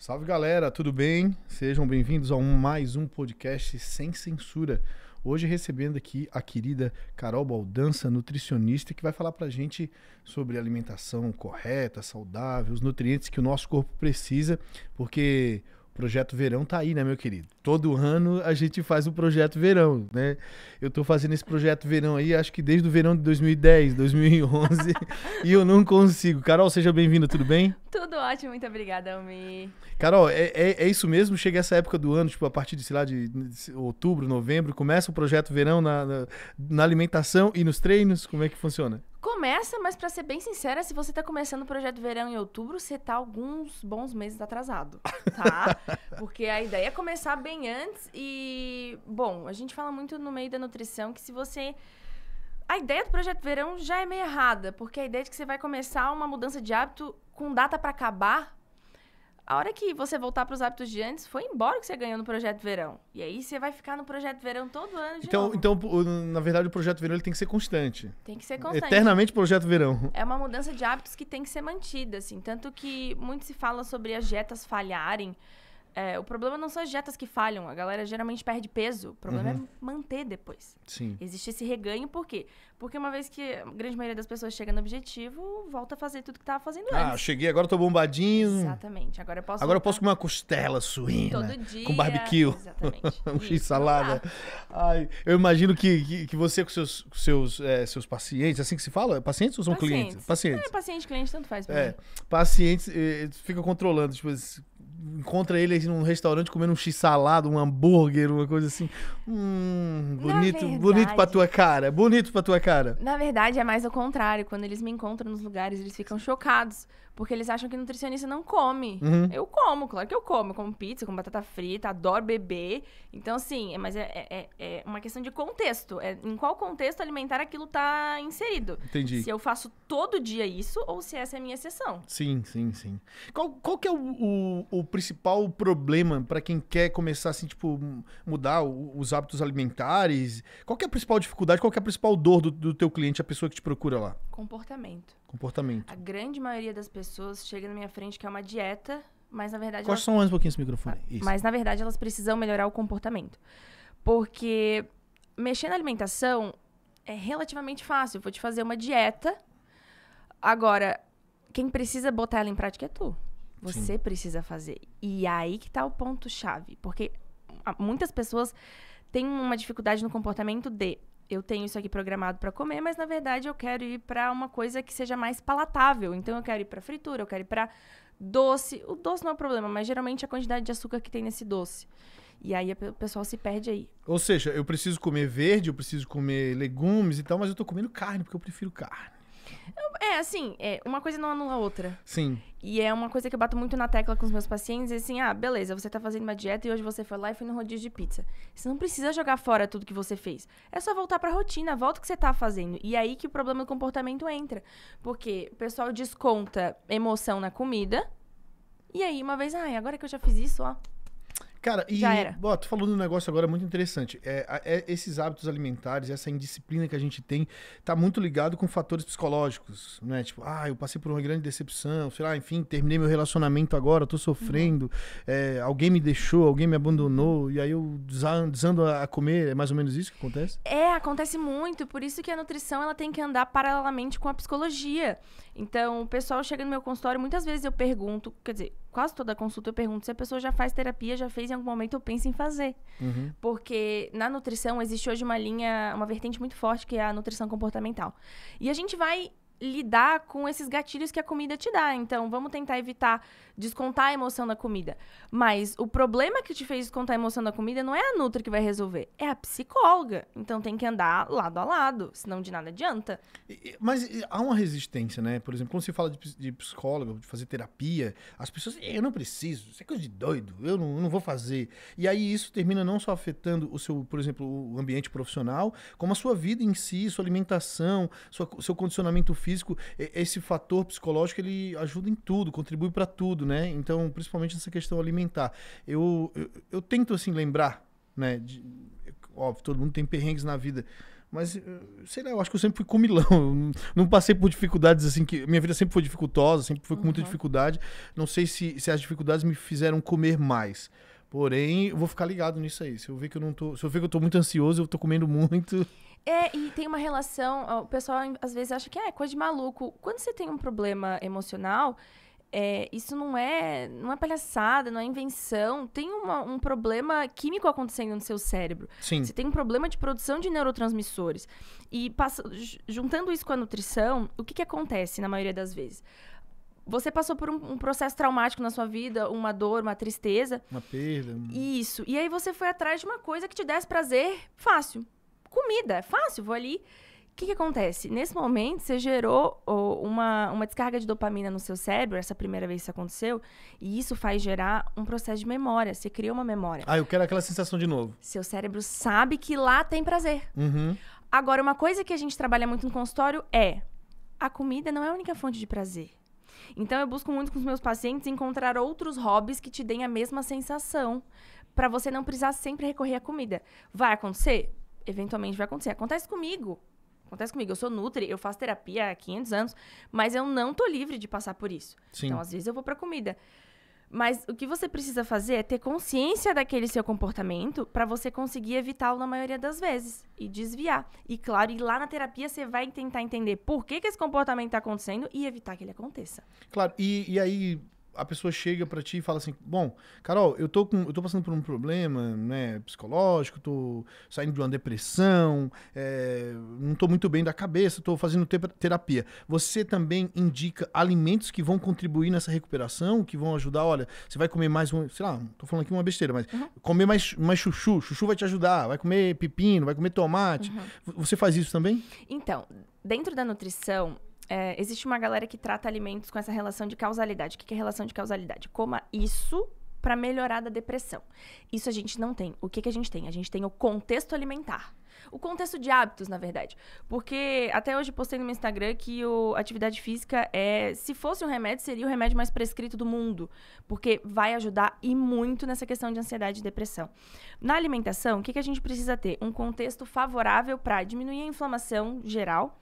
Salve galera, tudo bem? Sejam bem-vindos a um, mais um podcast sem censura. Hoje recebendo aqui a querida Carol Baldança, nutricionista, que vai falar pra gente sobre alimentação correta, saudável, os nutrientes que o nosso corpo precisa, porque Projeto Verão tá aí, né, meu querido? Todo ano a gente faz o Projeto Verão, né? Eu tô fazendo esse Projeto Verão aí, acho que desde o verão de 2010, 2011, e eu não consigo. Carol, seja bem-vinda, tudo bem? Tudo ótimo, muito obrigada, Almi. Carol, é, é, é, isso mesmo? Chega essa época do ano, tipo, a partir de, sei lá, de outubro, novembro, começa o Projeto Verão na, na, na alimentação e nos treinos, como é que funciona? Começa, mas para ser bem sincera, se você tá começando o projeto verão em outubro, você tá alguns bons meses atrasado, tá? Porque a ideia é começar bem antes e, bom, a gente fala muito no meio da nutrição que se você a ideia do projeto verão já é meio errada, porque a ideia é de que você vai começar uma mudança de hábito com data para acabar a hora que você voltar para os hábitos de antes, foi embora que você ganhou no projeto verão. E aí você vai ficar no projeto verão todo ano de então, novo. Então, na verdade, o projeto verão ele tem que ser constante. Tem que ser constante. Eternamente projeto verão. É uma mudança de hábitos que tem que ser mantida, assim. Tanto que muito se fala sobre as dietas falharem. É, o problema não são as dietas que falham, a galera geralmente perde peso. O problema é uhum. é manter depois. Sim. Existe esse reganho, por quê? Porque uma vez que a grande maioria das pessoas chega no objetivo, volta a fazer tudo que estava fazendo ah, antes. Ah, cheguei, agora estou bombadinho. Exatamente. Agora eu posso. Agora eu posso comer uma costela suína. Todo dia. Com barbecue. Exatamente. um x-salada. Ai, eu imagino que, que, que, você com seus, seus, é, seus pacientes, assim que se fala? Pacientes ou são pacientes. clientes? Pacientes. É, paciente, cliente, tanto faz. É, mim. pacientes, eh, fica controlando, tipo, encontra ele num restaurante comendo um x salado um hambúrguer, uma coisa assim. Hum, bonito, verdade, bonito pra tua cara, bonito pra tua cara. Na verdade, é mais o contrário. Quando eles me encontram nos lugares, eles ficam chocados. Porque eles acham que nutricionista não come. Uhum. Eu como, claro que eu como. Eu como pizza, como batata frita, adoro beber. Então, assim, é, mas é, é, é, é uma questão de contexto. É em qual contexto alimentar aquilo está inserido. Entendi. Se eu faço todo dia isso ou se essa é a minha exceção. Sim, sim, sim. Qual, qual que é o, o, o principal problema para quem quer começar, assim, tipo, mudar os hábitos alimentares? Qual que é a principal dificuldade, qual que é a principal dor do, do teu cliente, a pessoa que te procura lá? Comportamento. Comportamento. A grande maioria das pessoas chega na minha frente que é uma dieta, mas na verdade. Corta elas... só mais um pouquinho esse microfone. Isso. Mas na verdade elas precisam melhorar o comportamento. Porque mexer na alimentação é relativamente fácil. Eu vou te fazer uma dieta. Agora, quem precisa botar ela em prática é tu. Você Sim. precisa fazer. E é aí que tá o ponto-chave. Porque ah, muitas pessoas têm uma dificuldade no comportamento de eu tenho isso aqui programado para comer, mas na verdade eu quero ir para uma coisa que seja mais palatável. Então eu quero ir para fritura, eu quero ir para doce. O doce não é o problema, mas geralmente a quantidade de açúcar que tem nesse doce. E aí o pessoal se perde aí. Ou seja, eu preciso comer verde, eu preciso comer legumes e tal, mas eu tô comendo carne, porque eu prefiro carne. É, assim, é, uma coisa não anula a outra. Sim. E é uma coisa que eu bato muito na tecla com os meus pacientes, assim, ah, beleza, você tá fazendo uma dieta e hoje você foi lá e foi no rodízio de pizza. Você não precisa jogar fora tudo que você fez. É só voltar pra rotina, volta o que você tá fazendo. E aí que o problema do comportamento entra. Porque o pessoal desconta emoção na comida, e aí uma vez, ah, agora que eu já fiz isso, ó, Cara, e Já era. Ó, tu falou de um negócio agora muito interessante. É, é, esses hábitos alimentares, essa indisciplina que a gente tem, tá muito ligado com fatores psicológicos, né? Tipo, ah, eu passei por uma grande decepção, sei lá, enfim, terminei meu relacionamento agora, tô sofrendo, uhum. é, alguém me deixou, alguém me abandonou, e aí eu desando a comer, é mais ou menos isso que acontece? É, acontece muito, por isso que a nutrição ela tem que andar paralelamente com a psicologia. Então, o pessoal chega no meu consultório, muitas vezes eu pergunto, quer dizer, quase toda consulta eu pergunto se a pessoa já faz terapia, já fez em algum momento, eu penso em fazer. Uhum. Porque na nutrição existe hoje uma linha, uma vertente muito forte que é a nutrição comportamental. E a gente vai lidar com esses gatilhos que a comida te dá. Então, vamos tentar evitar descontar a emoção da comida. Mas o problema que te fez descontar a emoção da comida não é a nutra que vai resolver, é a psicóloga. Então, tem que andar lado a lado, senão de nada adianta. Mas há uma resistência, né? Por exemplo, quando se fala de, de de fazer terapia, as pessoas, eu não preciso, isso é coisa de doido, eu não, eu não vou fazer. E aí isso termina não só afetando o seu, por exemplo, o ambiente profissional, como a sua vida em si, sua alimentação, sua, seu condicionamento físico, físico, esse fator psicológico ele ajuda em tudo, contribui para tudo, né? Então, principalmente nessa questão alimentar. Eu, eu, eu tento, assim, lembrar, né? De, óbvio, todo mundo tem perrengues na vida. Mas, eh, sei lá, eu acho que eu sempre fui comilão. não passei por dificuldades assim que. Minha vida sempre foi dificultosa, sempre foi com muita uhum. dificuldade. Não sei se, se as dificuldades me fizeram comer mais. Porém, eu vou ficar ligado nisso aí. Se eu ver que eu não tô. Se eu ver que eu tô muito ansioso, eu tô comendo muito. É, e tem uma relação. O pessoal às vezes acha que ah, é coisa de maluco. Quando você tem um problema emocional, é, isso não é, não é palhaçada, não é invenção. Tem uma, um problema químico acontecendo no seu cérebro. Sim. Você tem um problema de produção de neurotransmissores. E passa, juntando isso com a nutrição, o que, que acontece na maioria das vezes? Você passou por um, um, processo traumático na sua vida, uma dor, uma tristeza. Uma perda. Isso. E aí você foi atrás de uma coisa que te desse prazer fácil comida, é fácil, vou ali. O que, que acontece? Nesse momento, você gerou oh, uma, uma descarga de dopamina no seu cérebro, essa primeira vez que isso aconteceu, e isso faz gerar um processo de memória. Você criou uma memória. Ah, eu quero aquela sensação de novo. Seu cérebro sabe que lá tem prazer. Uhum. Agora, uma coisa que a gente trabalha muito no consultório é: a comida não é a única fonte de prazer. Então, eu busco muito com os meus pacientes encontrar outros hobbies que te deem a mesma sensação, para você não precisar sempre recorrer à comida. Vai acontecer? eventualmente vai acontecer. Acontece comigo. Acontece comigo. Eu sou nutri, eu faço terapia há 500 anos, mas eu não tô livre de passar por isso. Sim. Então, às vezes, eu vou pra comida. Mas o que você precisa fazer é ter consciência daquele seu comportamento para você conseguir evitá-lo na maioria das vezes e desviar. E claro, e lá na terapia você vai tentar entender por que, que esse comportamento está acontecendo e evitar que ele aconteça. Claro, e, e aí a pessoa chega para ti e fala assim: "Bom, Carol, eu tô com, eu tô passando por um problema, né, psicológico, tô saindo de uma depressão, é, não tô muito bem da cabeça, tô fazendo terapia. Você também indica alimentos que vão contribuir nessa recuperação, que vão ajudar, olha, você vai comer mais um, sei lá, tô falando aqui uma besteira, mas uhum. comer mais mais chuchu, chuchu vai te ajudar, vai comer pepino, vai comer tomate. Uhum. Você faz isso também? Então, dentro da nutrição, é, existe uma galera que trata alimentos com essa relação de causalidade. O que é relação de causalidade? Coma isso para melhorar da depressão. Isso a gente não tem. O que, que a gente tem? A gente tem o contexto alimentar. O contexto de hábitos, na verdade. Porque até hoje postei no meu Instagram que o atividade física é, se fosse um remédio, seria o remédio mais prescrito do mundo. Porque vai ajudar e muito nessa questão de ansiedade e depressão. Na alimentação, o que, que a gente precisa ter? Um contexto favorável para diminuir a inflamação geral.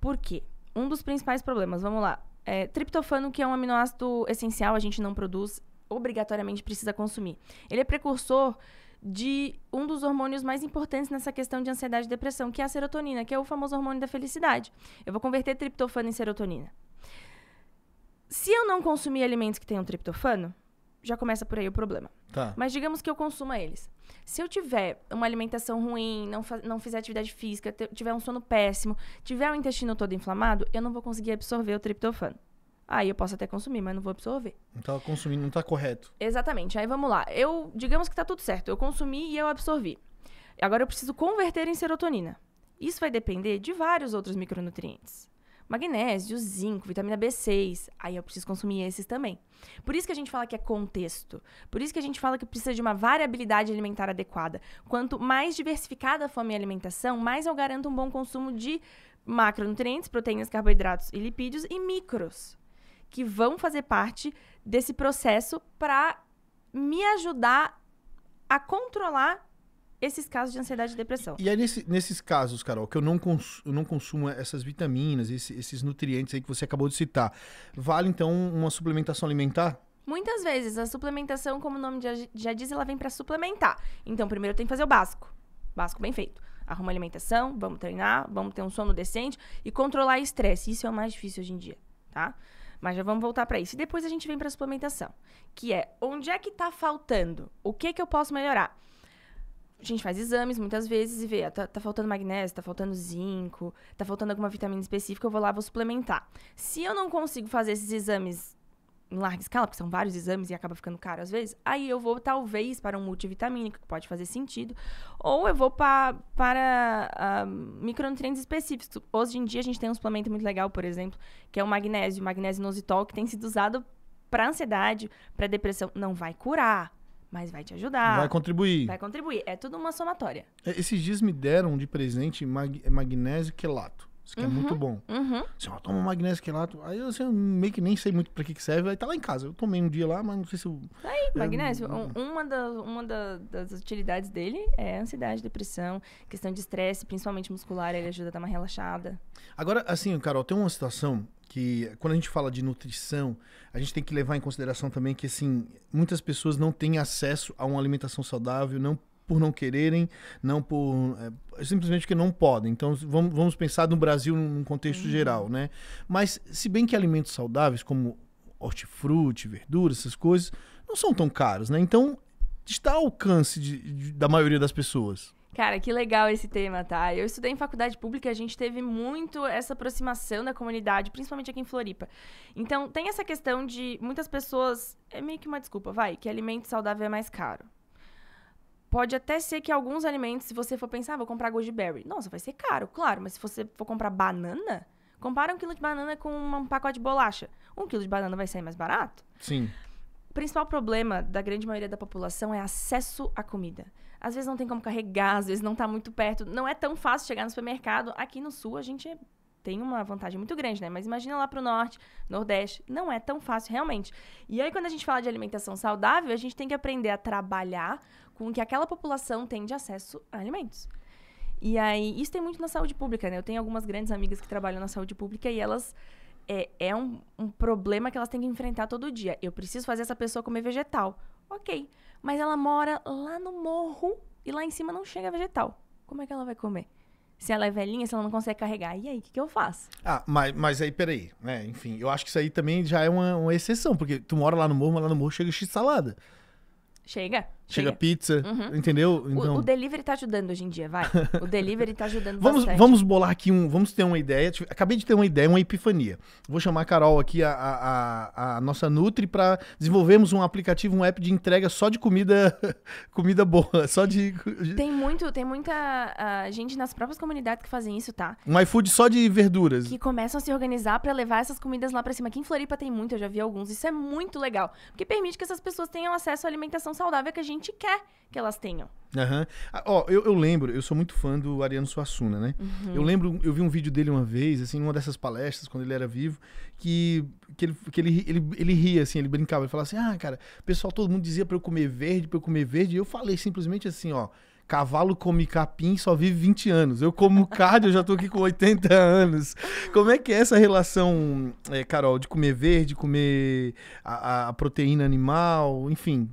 Por quê? um dos principais problemas, vamos lá. É, triptofano, que é um aminoácido essencial, a gente não produz, obrigatoriamente precisa consumir. Ele é precursor de um dos hormônios mais importantes nessa questão de ansiedade e depressão, que é a serotonina, que é o famoso hormônio da felicidade. Eu vou converter triptofano em serotonina. Se eu não consumir alimentos que tenham triptofano, já começa por aí o problema. Tá. Mas digamos que eu consuma eles se eu tiver uma alimentação ruim, não, não fizer atividade física, tiver um sono péssimo, tiver o intestino todo inflamado, eu não vou conseguir absorver o triptofano. Aí eu posso até consumir, mas não vou absorver. Então consumindo não está correto. Exatamente. Aí vamos lá. Eu, digamos que está tudo certo. Eu consumi e eu absorvi. Agora eu preciso converter em serotonina. Isso vai depender de vários outros micronutrientes magnésio, zinco, vitamina B6. Aí eu preciso consumir esses também. Por isso que a gente fala que é contexto. Por isso que a gente fala que precisa de uma variabilidade alimentar adequada. Quanto mais diversificada for a minha alimentação, mais eu garanto um bom consumo de macronutrientes, proteínas, carboidratos e lipídios e micros, que vão fazer parte desse processo para me ajudar a controlar esses casos de ansiedade e depressão. E aí, é nesse, nesses casos, Carol, que eu não, cons, eu não consumo essas vitaminas, esse, esses nutrientes aí que você acabou de citar, vale então uma suplementação alimentar? Muitas vezes, a suplementação, como o nome já, já diz, ela vem para suplementar. Então, primeiro tem que fazer o básico. Básico bem feito. Arruma alimentação, vamos treinar, vamos ter um sono decente e controlar estresse. Isso é o mais difícil hoje em dia, tá? Mas já vamos voltar para isso. E depois a gente vem para suplementação, que é onde é que está faltando? O que que eu posso melhorar? a gente faz exames muitas vezes e vê, ah, tá, tá, faltando magnésio, tá faltando zinco, tá faltando alguma vitamina específica, eu vou lá, vou suplementar. Se eu não consigo fazer esses exames em larga escala, porque são vários exames e acaba ficando caro às vezes, aí eu vou talvez para um multivitamínico, que pode fazer sentido, ou eu vou pra, para uh, micronutrientes específicos. Hoje em dia a gente tem um suplemento muito legal, por exemplo, que é o magnésio, o magnésio inositol, que tem sido usado para ansiedade, para depressão. Não vai curar, mas vai te ajudar. Vai contribuir. Vai contribuir. É tudo uma somatória. É, esses dias me deram de presente mag magnésio quelato. Isso que é uhum, é muito bom. Uhum. Assim, ó, toma magnésio quelato. Aí assim, eu meio que nem sei muito pra que, que serve. Aí tá lá em casa. Eu tomei um dia lá, mas não sei se. Eu, tá aí, é, magnésio. Uma, da, uma da, das utilidades dele é ansiedade, depressão, questão de estresse, principalmente muscular. Ele ajuda a dar uma relaxada. Agora, assim, Carol, tem uma situação que quando a gente fala de nutrição, a gente tem que levar em consideração também que assim, muitas pessoas não têm acesso a uma alimentação saudável, não por não quererem, não por é, simplesmente porque não podem. Então vamos, vamos pensar no Brasil num contexto uhum. geral, né? Mas se bem que alimentos saudáveis como hortifruti, verduras, essas coisas não são tão caros, né? Então está ao alcance de, de, da maioria das pessoas. Cara, que legal esse tema, tá? Eu estudei em faculdade pública, a gente teve muito essa aproximação da comunidade, principalmente aqui em Floripa. Então, tem essa questão de muitas pessoas. É meio que uma desculpa, vai, que alimento saudável é mais caro. Pode até ser que alguns alimentos, se você for pensar, ah, vou comprar goji berry. Nossa, vai ser caro, claro, mas se você for comprar banana, compara um quilo de banana com um pacote de bolacha. Um quilo de banana vai sair mais barato? Sim. O principal problema da grande maioria da população é acesso à comida às vezes não tem como carregar, às vezes não está muito perto. Não é tão fácil chegar no supermercado. Aqui no sul a gente tem uma vantagem muito grande, né? Mas imagina lá para o norte, nordeste, não é tão fácil realmente. E aí quando a gente fala de alimentação saudável, a gente tem que aprender a trabalhar com o que aquela população tem de acesso a alimentos. E aí isso tem muito na saúde pública, né? Eu tenho algumas grandes amigas que trabalham na saúde pública e elas é, é um, um problema que elas têm que enfrentar todo dia. Eu preciso fazer essa pessoa comer vegetal. Ok. Mas ela mora lá no morro e lá em cima não chega vegetal. Como é que ela vai comer? Se ela é velhinha, se ela não consegue carregar, e aí, o que, que, eu faço? Ah, mas, mas aí, peraí, né? Enfim, eu acho que isso aí também já é uma, uma exceção, porque tu mora lá no morro, mas lá no morro chega x-salada. Chega. Chega pizza, uhum. entendeu? Então... O, o, delivery tá ajudando hoje em dia, vai. O delivery tá ajudando vamos, bastante. Vamos bolar aqui um. Vamos ter uma ideia. Tipo, acabei de ter uma ideia, uma epifania. Vou chamar a Carol aqui, a, a, a nossa Nutri, para desenvolvermos um aplicativo, um app de entrega só de comida comida boa. Só de. Tem muito, tem muita uh, gente nas próprias comunidades que fazem isso, tá? Um iFood só de verduras. Que começam a se organizar para levar essas comidas lá pra cima. Aqui em Floripa tem muito, eu já vi alguns. Isso é muito legal. Porque permite que essas pessoas tenham acesso à alimentação saudável que a gente gente quer que elas tenham. Aham. Uhum. ó, eu, eu, lembro, eu sou muito fã do Ariano Suassuna, né? Uhum. Eu lembro, eu vi um vídeo dele uma vez, assim, numa dessas palestras, quando ele era vivo, que, que, ele, que ele, ele, ele ria, assim, ele brincava, ele falava assim, ah, cara, pessoal, todo mundo dizia pra eu comer verde, pra eu comer verde, e eu falei simplesmente assim, ó, Cavalo come capim só vive 20 anos. Eu como cardio, eu já tô aqui com 80 anos. Como é que é essa relação, é, Carol, de comer verde, comer a, a proteína animal, enfim?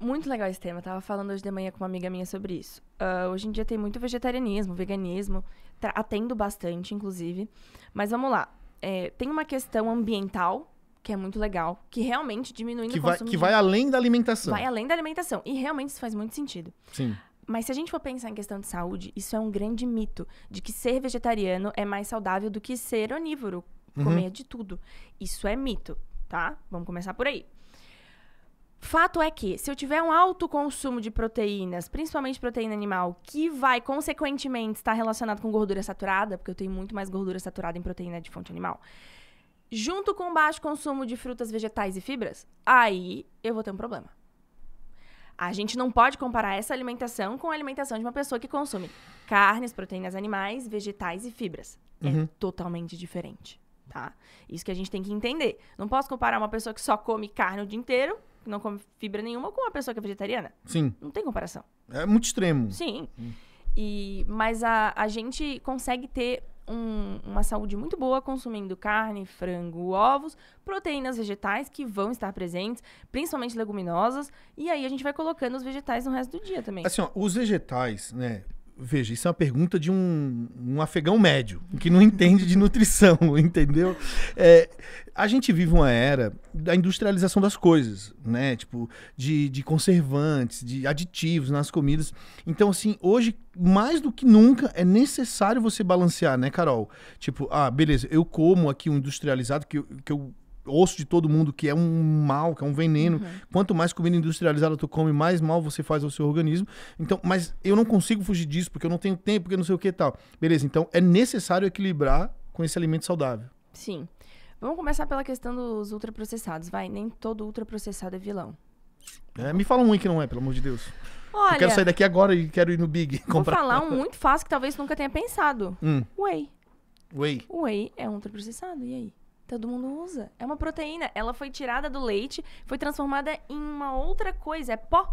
Muito legal esse tema. Eu tava falando hoje de manhã com uma amiga minha sobre isso. Uh, hoje em dia tem muito vegetarianismo, veganismo. Atendo bastante, inclusive. Mas vamos lá. É, tem uma questão ambiental que é muito legal, que realmente diminui que o vai, consumo... Que de... vai além da alimentação. Vai além da alimentação. E realmente isso faz muito sentido. Sim. Mas se a gente for pensar em questão de saúde, isso é um grande mito de que ser vegetariano é mais saudável do que ser onívoro, uhum. comer uhum. de tudo. Isso é mito, tá? Vamos começar por aí. Fato é que, se eu tiver um alto consumo de proteínas, principalmente proteína animal, que vai consequentemente estar relacionado com gordura saturada, porque eu tenho muito mais gordura saturada em proteína de fonte animal, junto com baixo consumo de frutas, vegetais e fibras, aí eu vou ter um problema. A gente não pode comparar essa alimentação com a alimentação de uma pessoa que consome carnes, proteínas animais, vegetais e fibras. É uhum. É totalmente diferente, tá? Isso que a gente tem que entender. Não posso comparar uma pessoa que só come carne o dia inteiro não come fibra nenhuma com uma pessoa que é vegetariana. Sim. Não tem comparação. É muito extremo. Sim. Hum. E, mas a, a gente consegue ter um, uma saúde muito boa consumindo carne, frango, ovos, proteínas vegetais que vão estar presentes, principalmente leguminosas, e aí a gente vai colocando os vegetais no resto do dia também. Assim, ó, os vegetais, né? veja, isso é uma pergunta de um, um afegão médio, que não entende de nutrição, entendeu? É, a gente vive uma era da industrialização das coisas, né? Tipo, de, de conservantes, de aditivos nas comidas. Então, assim, hoje, mais do que nunca, é necessário você balancear, né, Carol? Tipo, ah, beleza, eu como aqui um industrializado que, que eu ouço de todo mundo que é um mal, que é um veneno. Uhum. Quanto mais comida industrializada tu come, mais mal você faz ao seu organismo. Então, mas eu não consigo fugir disso, porque eu não tenho tempo, porque não sei o que e tal. Beleza, então é necessário equilibrar com esse alimento saudável. Sim. Vamos começar pela questão dos ultraprocessados, vai. Nem todo ultraprocessado é vilão. É, me fala um que não é, pelo amor de Deus. Olha, eu quero sair daqui agora e quero ir no Big comprar. Vou falar um muito fácil que talvez nunca tenha pensado. Hum. Whey. Whey. Whey é um ultraprocessado, e aí? Todo mundo usa. É uma proteína. Ela foi tirada do leite, foi transformada em uma outra coisa. É pó.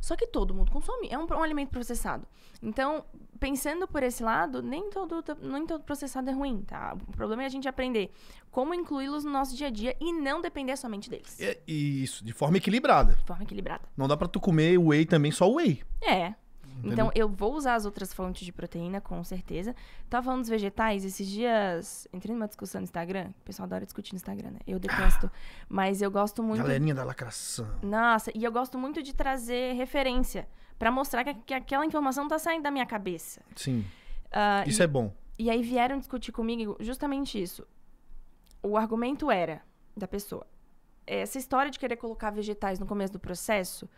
Só que todo mundo consome. É um, um alimento processado. Então, pensando por esse lado, nem todo, nem todo processado é ruim, tá? O problema é a gente aprender como incluí-los no nosso dia a dia e não depender somente deles. é isso, de forma equilibrada. De forma equilibrada. Não dá pra tu comer whey também, só whey. É. Então, eu vou usar as outras fontes de proteína, com certeza. Tava falando dos vegetais, esses dias entrei numa discussão no Instagram. O pessoal adora discutir no Instagram, né? Eu detesto. mas eu gosto muito. Galerinha da lacração. Nossa, e eu gosto muito de trazer referência para mostrar que, que, aquela informação tá saindo da minha cabeça. Sim. Uh, isso e, é bom. E aí vieram discutir comigo justamente isso. O argumento era da pessoa. Essa história de querer colocar vegetais no começo do processo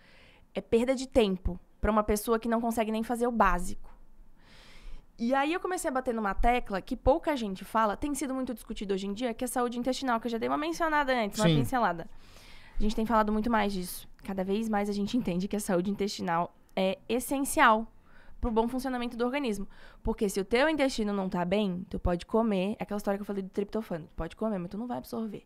é perda de tempo para uma pessoa que não consegue nem fazer o básico. E aí eu comecei a bater numa tecla que pouca gente fala, tem sido muito discutido hoje em dia, que é a saúde intestinal, que eu já dei uma mencionada antes, uma Sim. pincelada. A gente tem falado muito mais disso. Cada vez mais a gente entende que a saúde intestinal é essencial pro bom funcionamento do organismo. Porque se o teu intestino não tá bem, tu pode comer, é aquela história que eu falei do triptofano, tu pode comer, mas tu não vai absorver.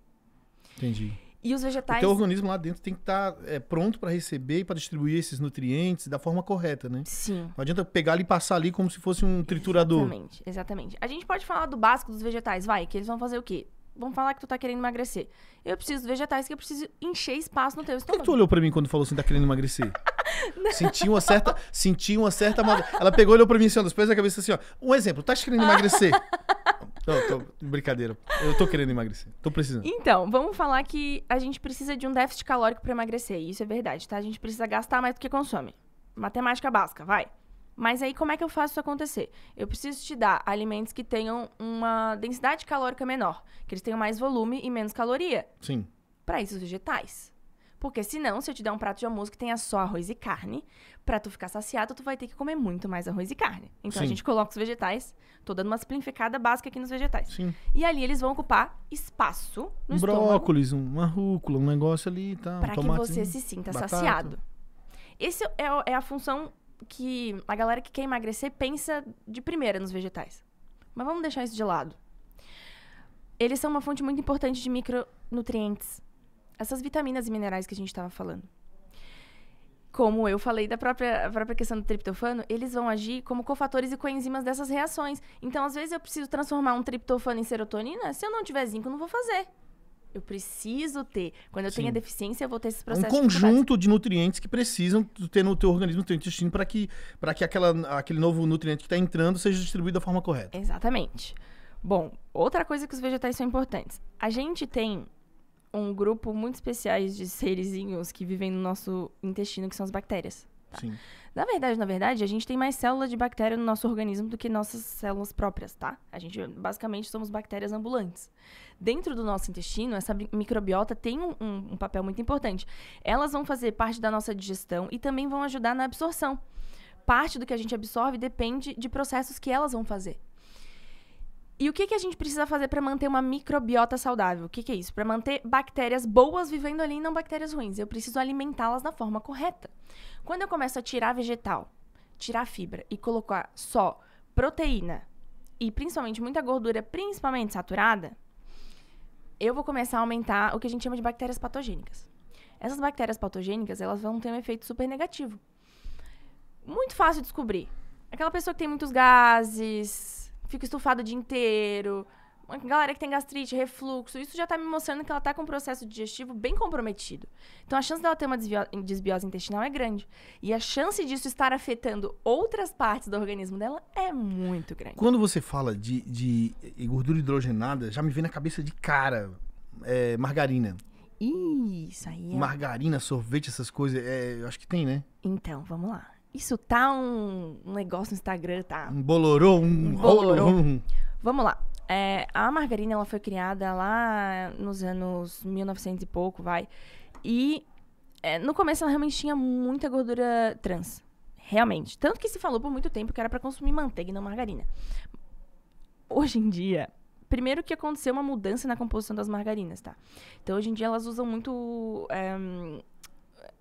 Entendi. E os vegetais. O organismo lá dentro tem que estar tá, é, pronto para receber e para distribuir esses nutrientes da forma correta, né? Sim. Não adianta pegar ali e passar ali como se fosse um triturador. Exatamente, exatamente. A gente pode falar do básico dos vegetais, vai, que eles vão fazer o quê? Vão falar que tu tá querendo emagrecer. Eu preciso de vegetais que eu preciso encher espaço no teu estômago. Por que tu olhou pra mim quando falou assim, tá querendo emagrecer? senti uma certa, senti uma certa... Ela pegou, e olhou pra mim assim, ó, dos pés da cabeça assim, ó. Um exemplo, tá querendo emagrecer? Não, tô, brincadeira. Eu tô querendo emagrecer. Tô precisando. Então, vamos falar que a gente precisa de um déficit calórico para emagrecer. Isso é verdade, tá? A gente precisa gastar mais do que consome. Matemática básica, vai. Mas aí, como é que eu faço isso acontecer? Eu preciso te dar alimentos que tenham uma densidade calórica menor, que eles tenham mais volume e menos caloria. Sim. Para isso, vegetais. Porque senão, se eu te der um prato de almoço que tenha só arroz e carne, pra tu ficar saciado, tu vai ter que comer muito mais arroz e carne. Então Sim. a gente coloca os vegetais, tô dando uma simplificada básica aqui nos vegetais. Sim. E ali eles vão ocupar espaço no um brócolis, uma rúcula, um negócio ali e tá, tal. Um pra que você se sinta batata. saciado. Essa é, é a função que a galera que quer emagrecer pensa de primeira nos vegetais. Mas vamos deixar isso de lado. Eles são uma fonte muito importante de micronutrientes essas vitaminas e minerais que a gente estava falando. Como eu falei da própria, própria questão do triptofano, eles vão agir como cofatores e coenzimas dessas reações. Então, às vezes, eu preciso transformar um triptofano em serotonina. Se eu não tiver zinco, não vou fazer. Eu preciso ter. Quando eu Sim. tenho a deficiência, eu vou ter esse é processo. Um conjunto de, de nutrientes que precisam ter no teu organismo, no teu intestino, para que, pra que aquela, aquele novo nutriente que está entrando seja distribuído da forma correta. Exatamente. Bom, outra coisa que os vegetais são importantes. A gente tem um grupo muito especiais de serizinhos que vivem no nosso intestino, que são as bactérias. Tá? Sim. Na verdade, na verdade, a gente tem mais células de bactéria no nosso organismo do que nossas células próprias, tá? A gente basicamente somos bactérias ambulantes. Dentro do nosso intestino, essa microbiota tem um, um, um papel muito importante. Elas vão fazer parte da nossa digestão e também vão ajudar na absorção. Parte do que a gente absorve depende de processos que elas vão fazer. E o que, que a gente precisa fazer para manter uma microbiota saudável? O que, que é isso? Para manter bactérias boas vivendo ali e não bactérias ruins. Eu preciso alimentá-las da forma correta. Quando eu começo a tirar vegetal, tirar fibra e colocar só proteína e principalmente muita gordura, principalmente saturada, eu vou começar a aumentar o que a gente chama de bactérias patogênicas. Essas bactérias patogênicas, elas vão ter um efeito super negativo. Muito fácil descobrir. Aquela pessoa que tem muitos gases, fico estufada o dia inteiro. Galera que tem gastrite, refluxo, isso já tá me mostrando que ela tá com um processo digestivo bem comprometido. Então a chance dela ter uma desbiose intestinal é grande. E a chance disso estar afetando outras partes do organismo dela é muito grande. Quando você fala de, de gordura hidrogenada, já me vem na cabeça de cara é, margarina. Isso aí. É... Margarina, sorvete, essas coisas, é, eu acho que tem, né? Então, vamos lá. Isso tá um, negócio no Instagram, tá? Um bolorô, um bolorô. Vamos lá. É, a margarina ela foi criada lá nos anos 1900 e pouco, vai. E é, no começo ela realmente tinha muita gordura trans. Realmente. Tanto que se falou por muito tempo que era para consumir manteiga e não margarina. Hoje em dia, primeiro que aconteceu uma mudança na composição das margarinas, tá? Então hoje em dia elas usam muito é,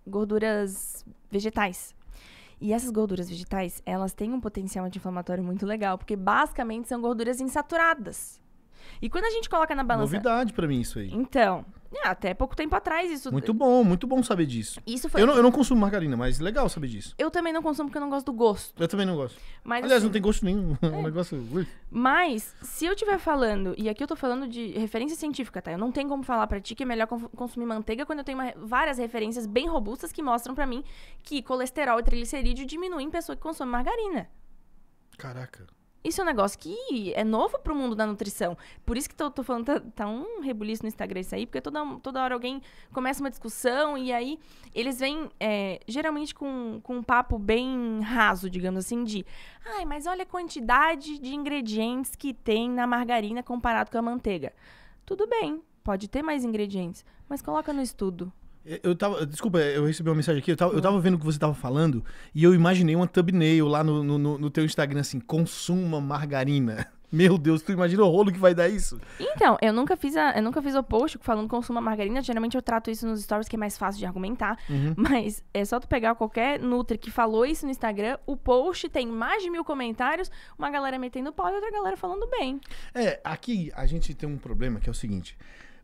gorduras vegetais. E essas gorduras vegetais, elas têm um potencial anti-inflamatório muito legal, porque basicamente são gorduras insaturadas. E quando a gente coloca na balança. Novidade para mim isso aí. Então. Ah, até pouco tempo atrás isso. Muito bom, muito bom saber disso. Isso foi. Eu não, eu não consumo margarina, mas legal saber disso. Eu também não consumo porque eu não gosto do gosto. Eu também não gosto. Mas, Aliás, assim... não tem gosto nenhum. É. um negócio. Ui. Mas, se eu estiver falando, e aqui eu tô falando de referência científica, tá? Eu não tenho como falar pra ti que é melhor consumir manteiga quando eu tenho uma, várias referências bem robustas que mostram para mim que colesterol e triglicerídeo diminuem em pessoa que consome margarina. Caraca. Isso é um negócio que é novo pro mundo da nutrição. Por isso que tô, tô falando, tá, tá, um rebuliço no Instagram isso aí, porque toda, toda hora alguém começa uma discussão e aí eles vêm é, geralmente com, com um papo bem raso, digamos assim, de ai, mas olha a quantidade de ingredientes que tem na margarina comparado com a manteiga. Tudo bem, pode ter mais ingredientes, mas coloca no estudo. É, eu tava. Desculpa, eu recebi uma mensagem aqui. Eu tava, eu uhum. tava vendo o que você tava falando e eu imaginei uma thumbnail lá no, no, no teu Instagram assim: consuma margarina. Meu Deus, tu imagina o rolo que vai dar isso? Então, eu nunca fiz a, eu nunca fiz o post falando consuma margarina. Geralmente eu trato isso nos stories que é mais fácil de argumentar. Uhum. Mas é só tu pegar qualquer Nutri que falou isso no Instagram, o post tem mais de mil comentários, uma galera metendo pau e outra galera falando bem. É, aqui a gente tem um problema que é o seguinte.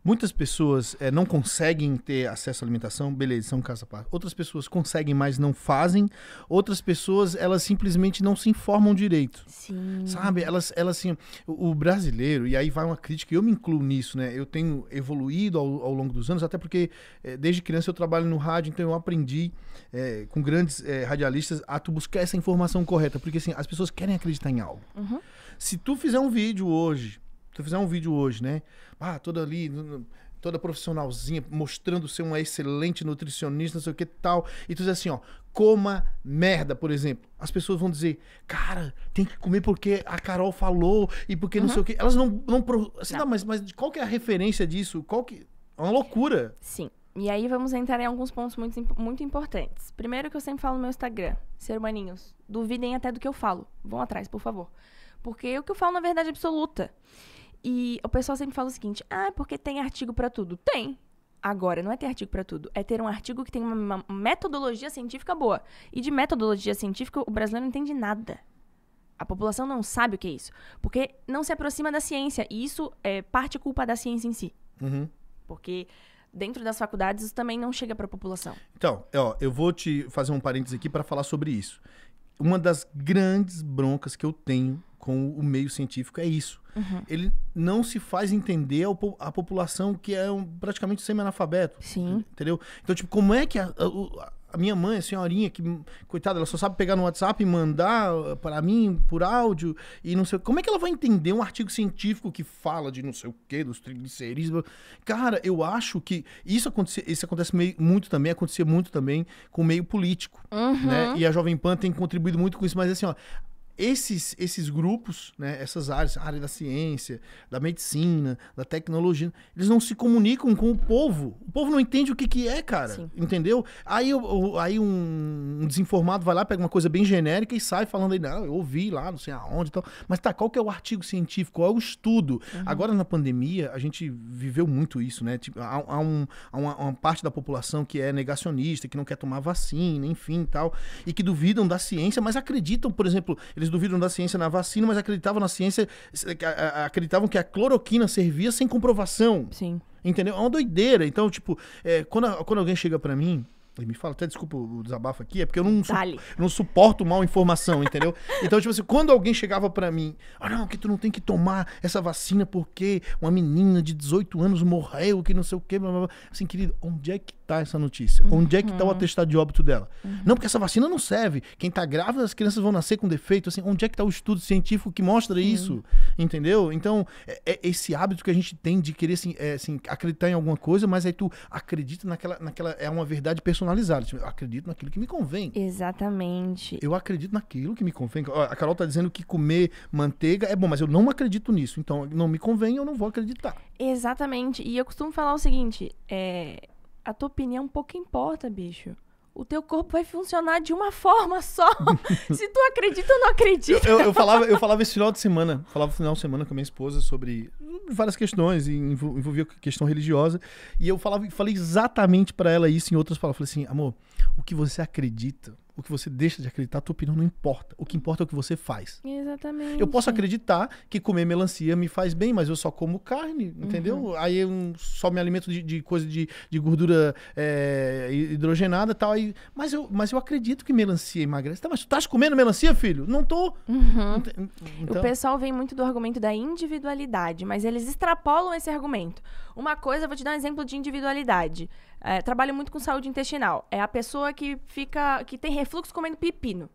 Muitas pessoas é, não conseguem ter acesso à alimentação, beleza, são casa à Outras pessoas conseguem, mas não fazem. Outras pessoas, elas simplesmente não se informam direito. Sim. Sabe? Elas, elas assim, o, o brasileiro, e aí vai uma crítica, e eu me incluo nisso, né? Eu tenho evoluído ao, ao longo dos anos, até porque é, desde criança eu trabalho no rádio, então eu aprendi é, com grandes radialistas a tu buscar essa informação correta, porque assim, as pessoas querem acreditar em algo. Uhum. Se tu fizer um vídeo hoje tu fizer um vídeo hoje, né? Ah, toda ali, toda profissionalzinha, mostrando ser uma excelente nutricionista, não sei o que tal. E tu diz assim, ó, coma merda, por exemplo. As pessoas vão dizer, cara, tem que comer porque a Carol falou e porque não sei o que. Elas não. não assim, não. Não, ah, mas, mas qual que é a referência disso? Qual que. É uma loucura. Sim. E aí vamos entrar em alguns pontos muito, muito importantes. Primeiro que eu sempre falo no meu Instagram, ser humaninhos, duvidem até do que eu falo. Vão atrás, por favor. Porque o que eu falo na verdade é absoluta. E o pessoal sempre fala o seguinte: ah, porque tem artigo para tudo. Tem. Agora, não é ter artigo para tudo, é ter um artigo que tem uma metodologia científica boa. E de metodologia científica, o brasileiro não entende nada. A população não sabe o que é isso. Porque não se aproxima da ciência. E isso é parte culpa da ciência em si. Uhum. Porque dentro das faculdades isso também não chega para a população. Então, ó, eu vou te fazer um parênteses aqui para falar sobre isso. Uma das grandes broncas que eu tenho com o meio científico é isso. Uhum. Ele não se faz entender a população que é um, praticamente semi-analfabeto. Sim. Entendeu? Então, tipo, como é que a, a, a, minha mãe, a senhorinha, que, coitada, ela só sabe pegar no WhatsApp e mandar eh, para mim por áudio e não sei. Como é que ela vai entender um artigo científico que fala de não sei o quê, dos triglicerídeos? Cara, eu acho que isso acontece, isso acontece meio, muito também, acontecia muito também com o meio político. Né? Uhum. Né? E a Jovem Pan tem contribuído muito com isso, mas assim, ó esses, esses grupos, né, essas áreas, a área da ciência, da medicina, da tecnologia, eles não se comunicam com o povo. O povo não entende o que, que é, cara. Sim. Entendeu? Aí, eu, aí um desinformado vai lá, pega uma coisa bem genérica e sai falando aí, não, eu ouvi lá, não sei aonde e tal. Mas tá, qual que é o artigo científico? Qual é o estudo? Uhum. Agora na pandemia, a gente viveu muito isso, né? Tipo, há, há, um, há uma, uma, parte da população que é negacionista, que não quer tomar vacina, enfim tal, e que duvidam da ciência, mas acreditam, por exemplo, eles duvidam da ciência na vacina, mas acreditavam na ciência, acreditavam que a cloroquina servia sem comprovação. Sim. Entendeu? É uma doideira. Então, tipo, é, quando, a, quando alguém chega para mim, ele me fala, até desculpa o desabafo aqui, é porque eu não, su não suporto mal informação, entendeu? então, tipo assim, quando alguém chegava para mim, ah, não, que tu não tem que tomar essa vacina porque uma menina de 18 anos morreu, que não sei o quê, blá, blá, blá. assim, querido, onde é que está essa notícia? Uhum. Onde é que está o uhum. atestado de óbito dela? Uhum. Não, porque essa vacina não serve. Quem está grávida, as crianças vão nascer com defeito. Assim, onde é que está o estudo científico que mostra Sim. isso? Entendeu? Então, é, é, esse hábito que a gente tem de querer assim, é, assim, acreditar em alguma coisa, mas aí tu acredita naquela. naquela é uma verdade personalizada. Tipo, eu acredito naquilo que me convém. Exatamente. Eu acredito naquilo que me convém. A Carol está dizendo que comer manteiga é bom, mas eu não acredito nisso. Então, não me convém, eu não vou acreditar. Exatamente. E eu costumo falar o seguinte: é, a tua opinião pouco importa, bicho. O teu corpo vai funcionar de uma forma só. Se tu acredita ou não acredita. Eu, eu, eu, falava, eu falava esse final de semana, falava final de semana com a minha esposa sobre várias questões, e envolvia questão religiosa. E eu falava, falei exatamente para ela isso em outras palavras. falei assim, amor, o que você acredita o que você deixa de acreditar, a tua opinião não importa. O que importa é o que você faz. Exatamente. Eu posso acreditar que comer melancia me faz bem, mas eu só como carne, uhum. entendeu? Uhum. Aí eu só me alimento de, de coisa de, de gordura é, hidrogenada e tal. mas, eu, mas eu acredito que melancia emagrece. Tá, mas tu estás comendo melancia, filho? Não tô. Uhum. Então... O pessoal vem muito do argumento da individualidade, mas eles extrapolam esse argumento. Uma coisa, vou te dar um exemplo de individualidade. É, trabalho muito com saúde intestinal. É a pessoa que fica. que tem refluxo comendo pepino.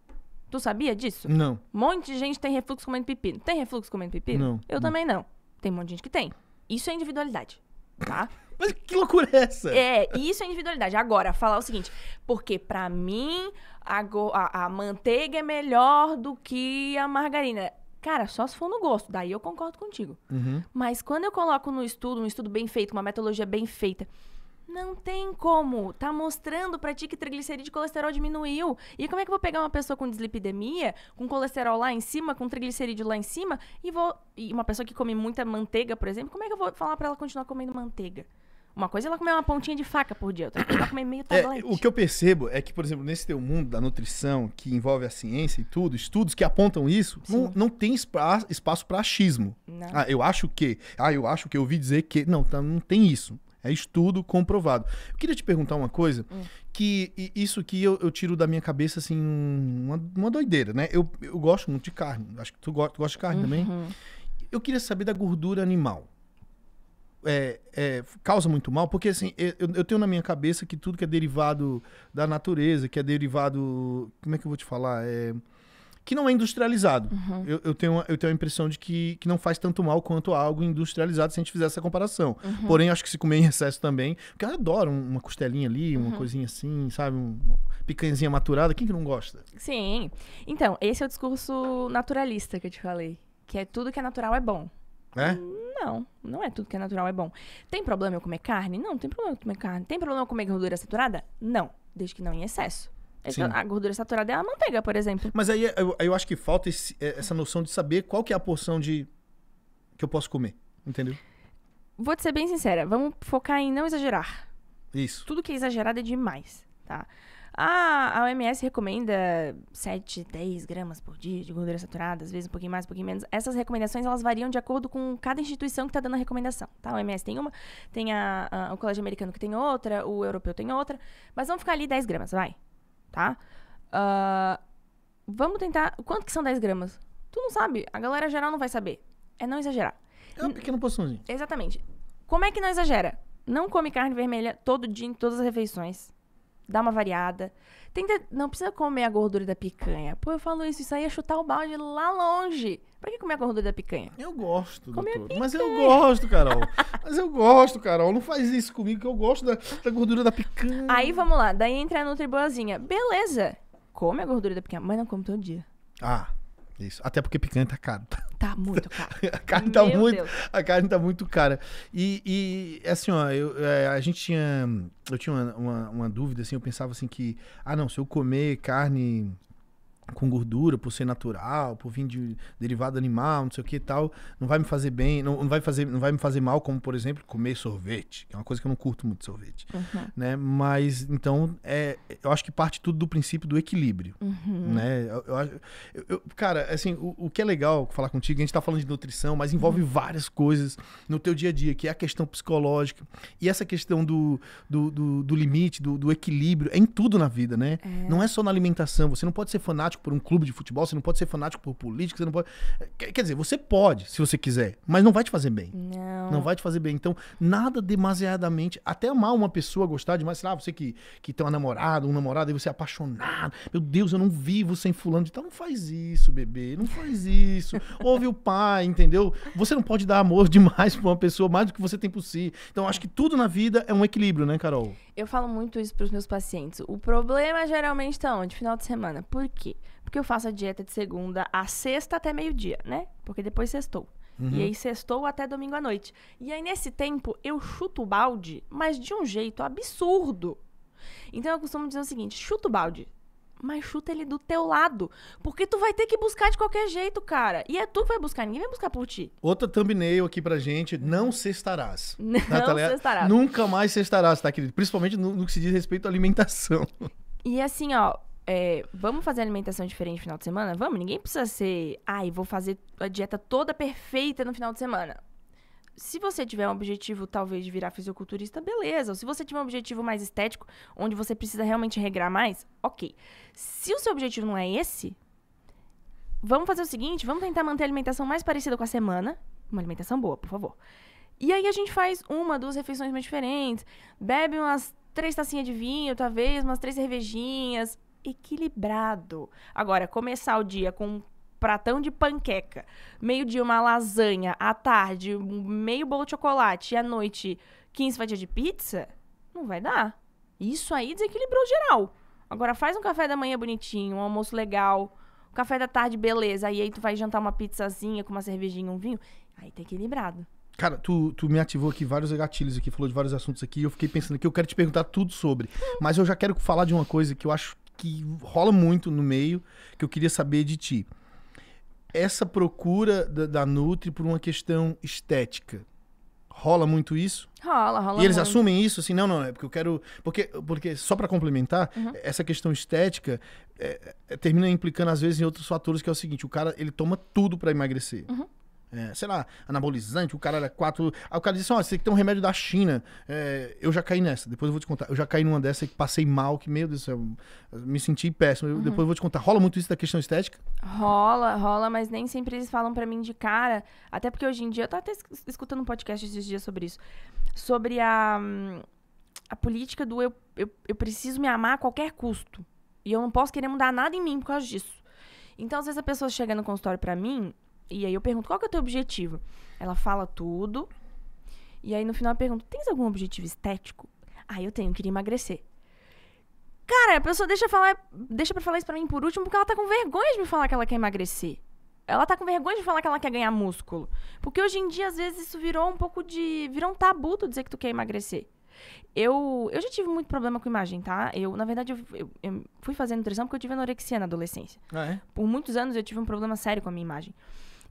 Tu sabia disso? Não. Um monte de gente tem refluxo comendo pepino. Tem refluxo comendo pepino? Não. Eu não. também não. Tem um monte de gente que tem. Isso é individualidade. Tá? Mas que loucura é essa? É, isso é individualidade. Agora, falar o seguinte, porque para mim a, a, a, manteiga é melhor do que a margarina. Cara, só se for no gosto, daí eu concordo contigo. Uhum. Mas quando eu coloco no estudo, um estudo bem feito, uma metodologia bem feita, não tem como. Tá mostrando pra ti que triglicerídeo e colesterol diminuiu. E como é que eu vou pegar uma pessoa com dislipidemia, com colesterol lá em cima, com triglicerídeo lá em cima, e vou. E uma pessoa que come muita manteiga, por exemplo, como é que eu vou falar para ela continuar comendo manteiga? Uma coisa é ela comer uma pontinha de faca por dia, outra coisa é ela comer meio tablete. É, o que eu percebo é que, por exemplo, nesse teu mundo da nutrição, que envolve a ciência e tudo, estudos que apontam isso, não, não tem espaço para achismo. Não. Ah, eu acho que. Ah, eu acho que eu ouvi dizer que. Não, tá, não tem isso. É estudo comprovado. Eu queria te perguntar uma coisa, hum. que isso que eu, eu, tiro da minha cabeça, assim, uma, uma doideira, né? Eu, eu gosto muito de carne. Acho que tu, go tu gosta de carne uhum. também. Eu queria saber da gordura animal. É, é, causa muito mal, porque assim, eu, eu, tenho na minha cabeça que tudo que é derivado da natureza, que é derivado. Como é que eu vou te falar? É que não é industrializado. Uhum. Eu, eu, tenho, eu tenho a impressão de que, que não faz tanto mal quanto algo industrializado se a gente fizer essa comparação. Uhum. Porém, acho que se comer em excesso também. Porque eu adoro uma costelinha ali, uma uhum. coisinha assim, sabe? um picanhazinha maturada. Quem que não gosta? Sim. Então, esse é o discurso naturalista que eu te falei. Que é tudo que é natural é bom. É? Não, não é tudo que é natural é bom. Tem problema eu comer carne? não tem problema eu comer carne. Tem problema eu comer gordura saturada? Não, desde que não em excesso. Sim. A gordura saturada é a manteiga, por exemplo. Mas aí eu, eu acho que falta esse, é, essa noção de saber qual que é a porção de que eu posso comer, entendeu? Vou te ser bem sincera, vamos focar em não exagerar. Isso. Tudo que é exagerado é demais, tá? Ah, a OMS recomenda 7, 10 gramas por dia de gordura saturada, às vezes um pouquinho mais, um pouquinho menos. Essas recomendações, elas variam de acordo com cada instituição que está dando a recomendação, tá? A OMS tem uma, tem a, a, o colégio americano que tem outra, o europeu tem outra, mas vamos ficar ali 10 gramas, vai tá? Uh, vamos tentar. Quanto que são 10 gramas? Tu não sabe. A galera geral não vai saber. É não exagerar. É um pequeno poçãozinho Exatamente. Como é que não exagera? Não come carne vermelha todo dia em todas as refeições. Dá uma variada. Tenta, não precisa comer a gordura da picanha. Pô, eu falo isso, isso aí é chutar o balde lá longe. Pra que comer a gordura da picanha? Eu gosto, Come doutor. Mas eu gosto, Carol. Mas eu gosto, Carol. Não faz isso comigo, que eu gosto da, da gordura da picanha. Aí vamos lá, daí entra a Nutri Boazinha. Beleza, come a gordura da picanha, mas não come todo dia. Ah, isso. Até porque picanha tá é caro. Tá muito caro. a carne tá Meu muito, Deus. a carne tá muito cara. E, e é assim, ó, eu, é, a gente tinha, eu tinha uma, uma, uma, dúvida assim, eu pensava assim que, ah não, se eu comer carne com gordura, por ser natural, por vir de derivado animal, não sei o que e tal, não vai me fazer bem, não, não, vai fazer, não vai me fazer mal, como por exemplo comer sorvete, que é uma coisa que eu não curto muito sorvete, uhum. né? Mas então é, eu acho que parte tudo do princípio do equilíbrio, uhum. né? Eu, eu, eu, cara, assim, o, o, que é legal falar contigo, a gente tá falando de nutrição, mas envolve uhum. várias coisas no teu dia a dia, que é a questão psicológica e essa questão do, do, do, do limite, do, do, equilíbrio, é em tudo na vida, né? É. Não é só na alimentação, você não pode ser fanático fanático por um clube de futebol, você não pode ser fanático por política, você não pode. Quer dizer, você pode, se você quiser, mas não vai te fazer bem. Não. Não vai te fazer bem. Então, nada demasiadamente. Até amar uma pessoa, gostar demais, sei lá, você que, que tem uma namorada, um namorado, e você é apaixonado. Meu Deus, eu não vivo sem fulano de tal. Não faz isso, bebê. Não faz isso. Ouve o pai, entendeu? Você não pode dar amor demais pra uma pessoa, mais do que você tem por si. Então, acho que tudo na vida é um equilíbrio, né, Carol? Eu falo muito isso para os meus pacientes. O problema geralmente está onde? Final de semana. Por quê? Porque eu faço a dieta de segunda a sexta até meio-dia, né? Porque depois sextou. Uhum. E aí sextou até domingo à noite. E aí nesse tempo eu chuto o balde, mas de um jeito absurdo. Então eu costumo dizer o seguinte: chuta o balde mas chuta ele do teu lado. Porque tu vai ter que buscar de qualquer jeito, cara. E é tu que vai buscar, ninguém vai buscar por ti. Outra thumbnail aqui pra gente, não cestarás. Não Natalia, cestarás. Nunca mais cestarás, tá, querido? Principalmente no, no, que se diz respeito à alimentação. E assim, ó, é, vamos fazer alimentação diferente no final de semana? Vamos, ninguém precisa ser, ai, vou fazer a dieta toda perfeita no final de semana se você tiver um objetivo, talvez, de virar fisiculturista, beleza. Ou se você tiver um objetivo mais estético, onde você precisa realmente regrar mais, ok. Se o seu objetivo não é esse, vamos fazer o seguinte: vamos tentar manter a alimentação mais parecida com a semana. Uma alimentação boa, por favor. E aí a gente faz uma, duas refeições mais diferentes, bebe umas três tacinhas de vinho, talvez, umas três cervejinhas. Equilibrado. Agora, começar o dia com pratão de panqueca, meio-dia uma lasanha, à tarde meio bolo de chocolate e à noite 15 fatias de pizza, não vai dar. Isso aí desequilibrou geral. Agora faz um café da manhã bonitinho, um almoço legal, um café da tarde, beleza. E aí tu vai jantar uma pizzazinha com uma cervejinha, um vinho. Aí tá equilibrado. Cara, tu, tu me ativou aqui vários gatilhos aqui, falou de vários assuntos aqui, eu fiquei pensando que eu quero te perguntar tudo sobre. Hum. Mas eu já quero falar de uma coisa que eu acho que rola muito no meio, que eu queria saber de ti essa procura da, da, Nutri por uma questão estética. Rola muito isso? Rola, rola. E eles muito. assumem isso assim, não, não, é porque eu quero. Porque, porque só para complementar, uhum. essa questão estética é, é, termina implicando, às vezes, em outros fatores, que é o seguinte: o cara ele toma tudo para emagrecer. Uhum. É, sei lá, anabolizante, o cara era é quatro. Aí o cara disse: Ó, oh, você tem que ter um remédio da China. É, eu já caí nessa, depois eu vou te contar. Eu já caí numa dessa que passei mal, que, meu Deus do céu, me senti péssimo. Uhum. Depois eu vou te contar. Rola muito isso da questão estética? Rola, rola, mas nem sempre eles falam para mim de cara. Até porque hoje em dia, eu tô até escutando um podcast esses dias sobre isso. Sobre a, a política do eu, eu, eu preciso me amar a qualquer custo. E eu não posso querer mudar nada em mim por causa disso. Então, às vezes a pessoa chega no consultório para mim e aí eu pergunto, qual que é o teu objetivo? Ela fala tudo. E aí no final eu pergunto, tens algum objetivo estético? Ah, eu tenho, queria emagrecer. Cara, a pessoa deixa, falar, deixa pra falar isso pra mim por último porque ela tá com vergonha de me falar que ela quer emagrecer. Ela tá com vergonha de falar que ela quer ganhar músculo. Porque hoje em dia, às vezes, isso virou um pouco de. virou um tabu tu dizer que tu quer emagrecer. Eu, eu já tive muito problema com imagem, tá? Eu, na verdade, eu, eu, eu fui fazer nutrição porque eu tive anorexia na adolescência. Ah, é? Por muitos anos eu tive um problema sério com a minha imagem.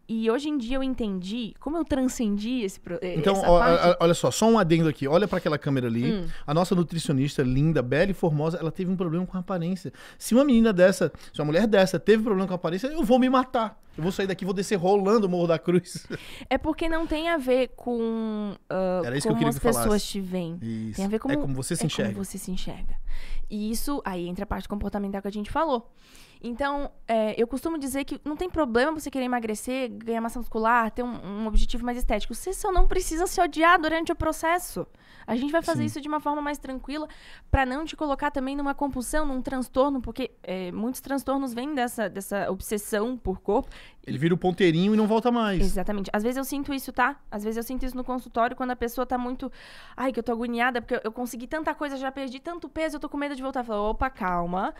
E hoje em dia eu entendi como eu transcendi esse eh, Então, a, olha só, só um adendo aqui. Olha para aquela câmera ali. Hum. A nossa nutricionista, linda, bela e formosa, ela teve um problema com a aparência. Se uma menina dessa, se uma mulher dessa teve problema com a aparência, eu vou me matar. Eu vou sair daqui vou descer rolando o Morro da Cruz. É porque não tem a ver com uh, Era isso como que eu queria as que pessoas te veem. Isso. Tem a ver com é como você se é enxerga. como você se enxerga. E isso aí entra a parte comportamental que a gente falou. Então, é, eu costumo dizer que não tem problema você querer emagrecer, ganhar massa muscular, ter um, um, objetivo mais estético. Você só não precisa se odiar durante o processo. A gente vai fazer Sim. isso de uma forma mais tranquila para não te colocar também numa compulsão, num transtorno, porque é, muitos transtornos vêm dessa, dessa obsessão por corpo. Ele vira o ponteirinho e não volta mais. Exatamente. Às vezes eu sinto isso, tá? Às vezes eu sinto isso no consultório quando a pessoa tá muito. Ai, que eu tô agoniada porque eu, eu consegui tanta coisa, já perdi tanto peso, eu tô com medo de voltar. Eu falo, opa, calma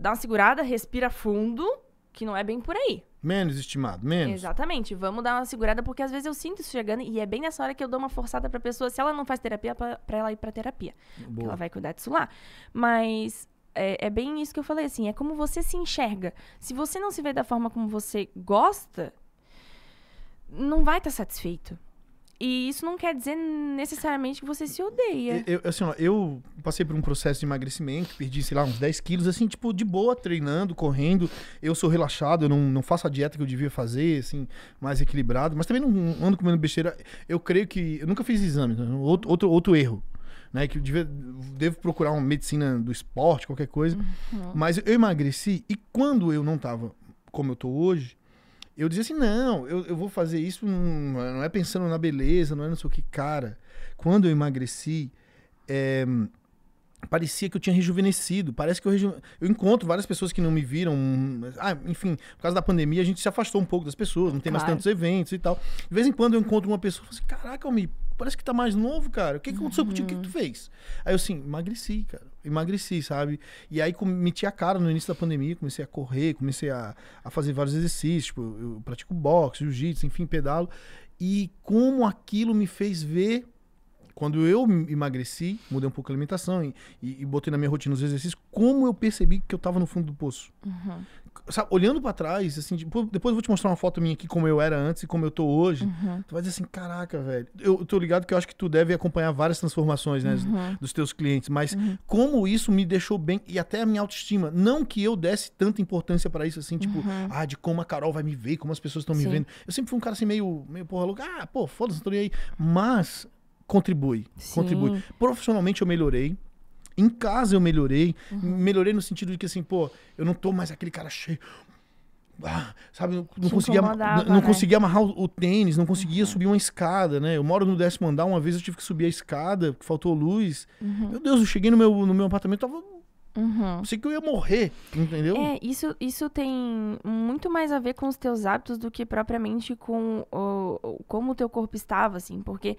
dá uma segurada, respira fundo, que não é bem por aí. Menos estimado, menos. Exatamente. Vamos dar uma segurada, porque às vezes eu sinto isso chegando e é bem nessa hora que eu dou uma forçada pra pessoa, se ela não faz terapia, pra, ela ir pra terapia. Boa. Ela vai cuidar disso lá. Mas é, é, bem isso que eu falei, assim, é como você se enxerga. Se você não se vê da forma como você gosta, não vai estar tá satisfeito. E isso não quer dizer necessariamente que você se odeia. Eu, assim, ó, eu passei por um processo de emagrecimento, perdi, sei lá, uns 10 quilos, assim, tipo, de boa, treinando, correndo. Eu sou relaxado, eu não, não faço a dieta que eu devia fazer, assim, mais equilibrado. Mas também não ando comendo besteira. Eu creio que. Eu nunca fiz exame, né? outro, outro, outro erro. Né, que eu devia, devo procurar uma medicina do esporte, qualquer coisa. Uhum. Mas eu emagreci e quando eu não tava como eu tô hoje, eu dizia assim, não, eu, eu vou fazer isso, não, não é pensando na beleza, não é não sei o que. Cara, quando eu emagreci, é, parecia que eu tinha rejuvenescido. Parece que eu, reju... eu encontro várias pessoas que não me viram. Ah, enfim, por causa da pandemia, a gente se afastou um pouco das pessoas, não tem claro. mais tantos eventos e tal. De vez em quando eu encontro uma pessoa e falo assim: caraca, me parece que tá mais novo, cara. O que, que aconteceu uhum. contigo? O que, que tu uhum. fez? Aí eu assim, emagreci, cara emagreci, sabe? E aí meti a cara no início da pandemia, comecei a correr, comecei a, a fazer vários exercícios, tipo, eu pratico boxe, jiu-jitsu, enfim, pedalo. E como aquilo me fez ver quando eu emagreci, mudei um pouco a alimentação e, e, e, botei na minha rotina os exercícios, como eu percebi que eu estava no fundo do poço. Uhum sabe, olhando para trás, assim, depois eu vou te mostrar uma foto minha aqui, como eu era antes e como eu tô hoje. Uhum. Tu vai dizer assim, caraca, velho. Eu tô ligado que eu acho que tu deve acompanhar várias transformações, né, uhum. dos teus clientes, mas uhum. como isso me deixou bem e até a minha autoestima. Não que eu desse tanta importância para isso, assim, tipo, uhum. ah, de como a Carol vai me ver, como as pessoas estão me vendo. Eu sempre fui um cara assim, meio, meio porra louca, ah, pô, foda-se, tô nem aí. Mas contribui, Sim. contribui. Profissionalmente eu melhorei, em casa eu melhorei. Uhum. Melhorei no sentido de que, assim, pô, eu não tô mais aquele cara cheio. Ah, sabe, não, não conseguia, não, não né? conseguia amarrar o, o, tênis, não conseguia uhum. subir uma escada, né? Eu moro no décimo andar, uma vez eu tive que subir a escada, faltou luz. Uhum. Meu Deus, eu cheguei no meu, no meu apartamento, tava Uhum. Sei que eu ia morrer, entendeu? É, isso, isso tem muito mais a ver com os teus hábitos do que propriamente com o, o como o teu corpo estava, assim. Porque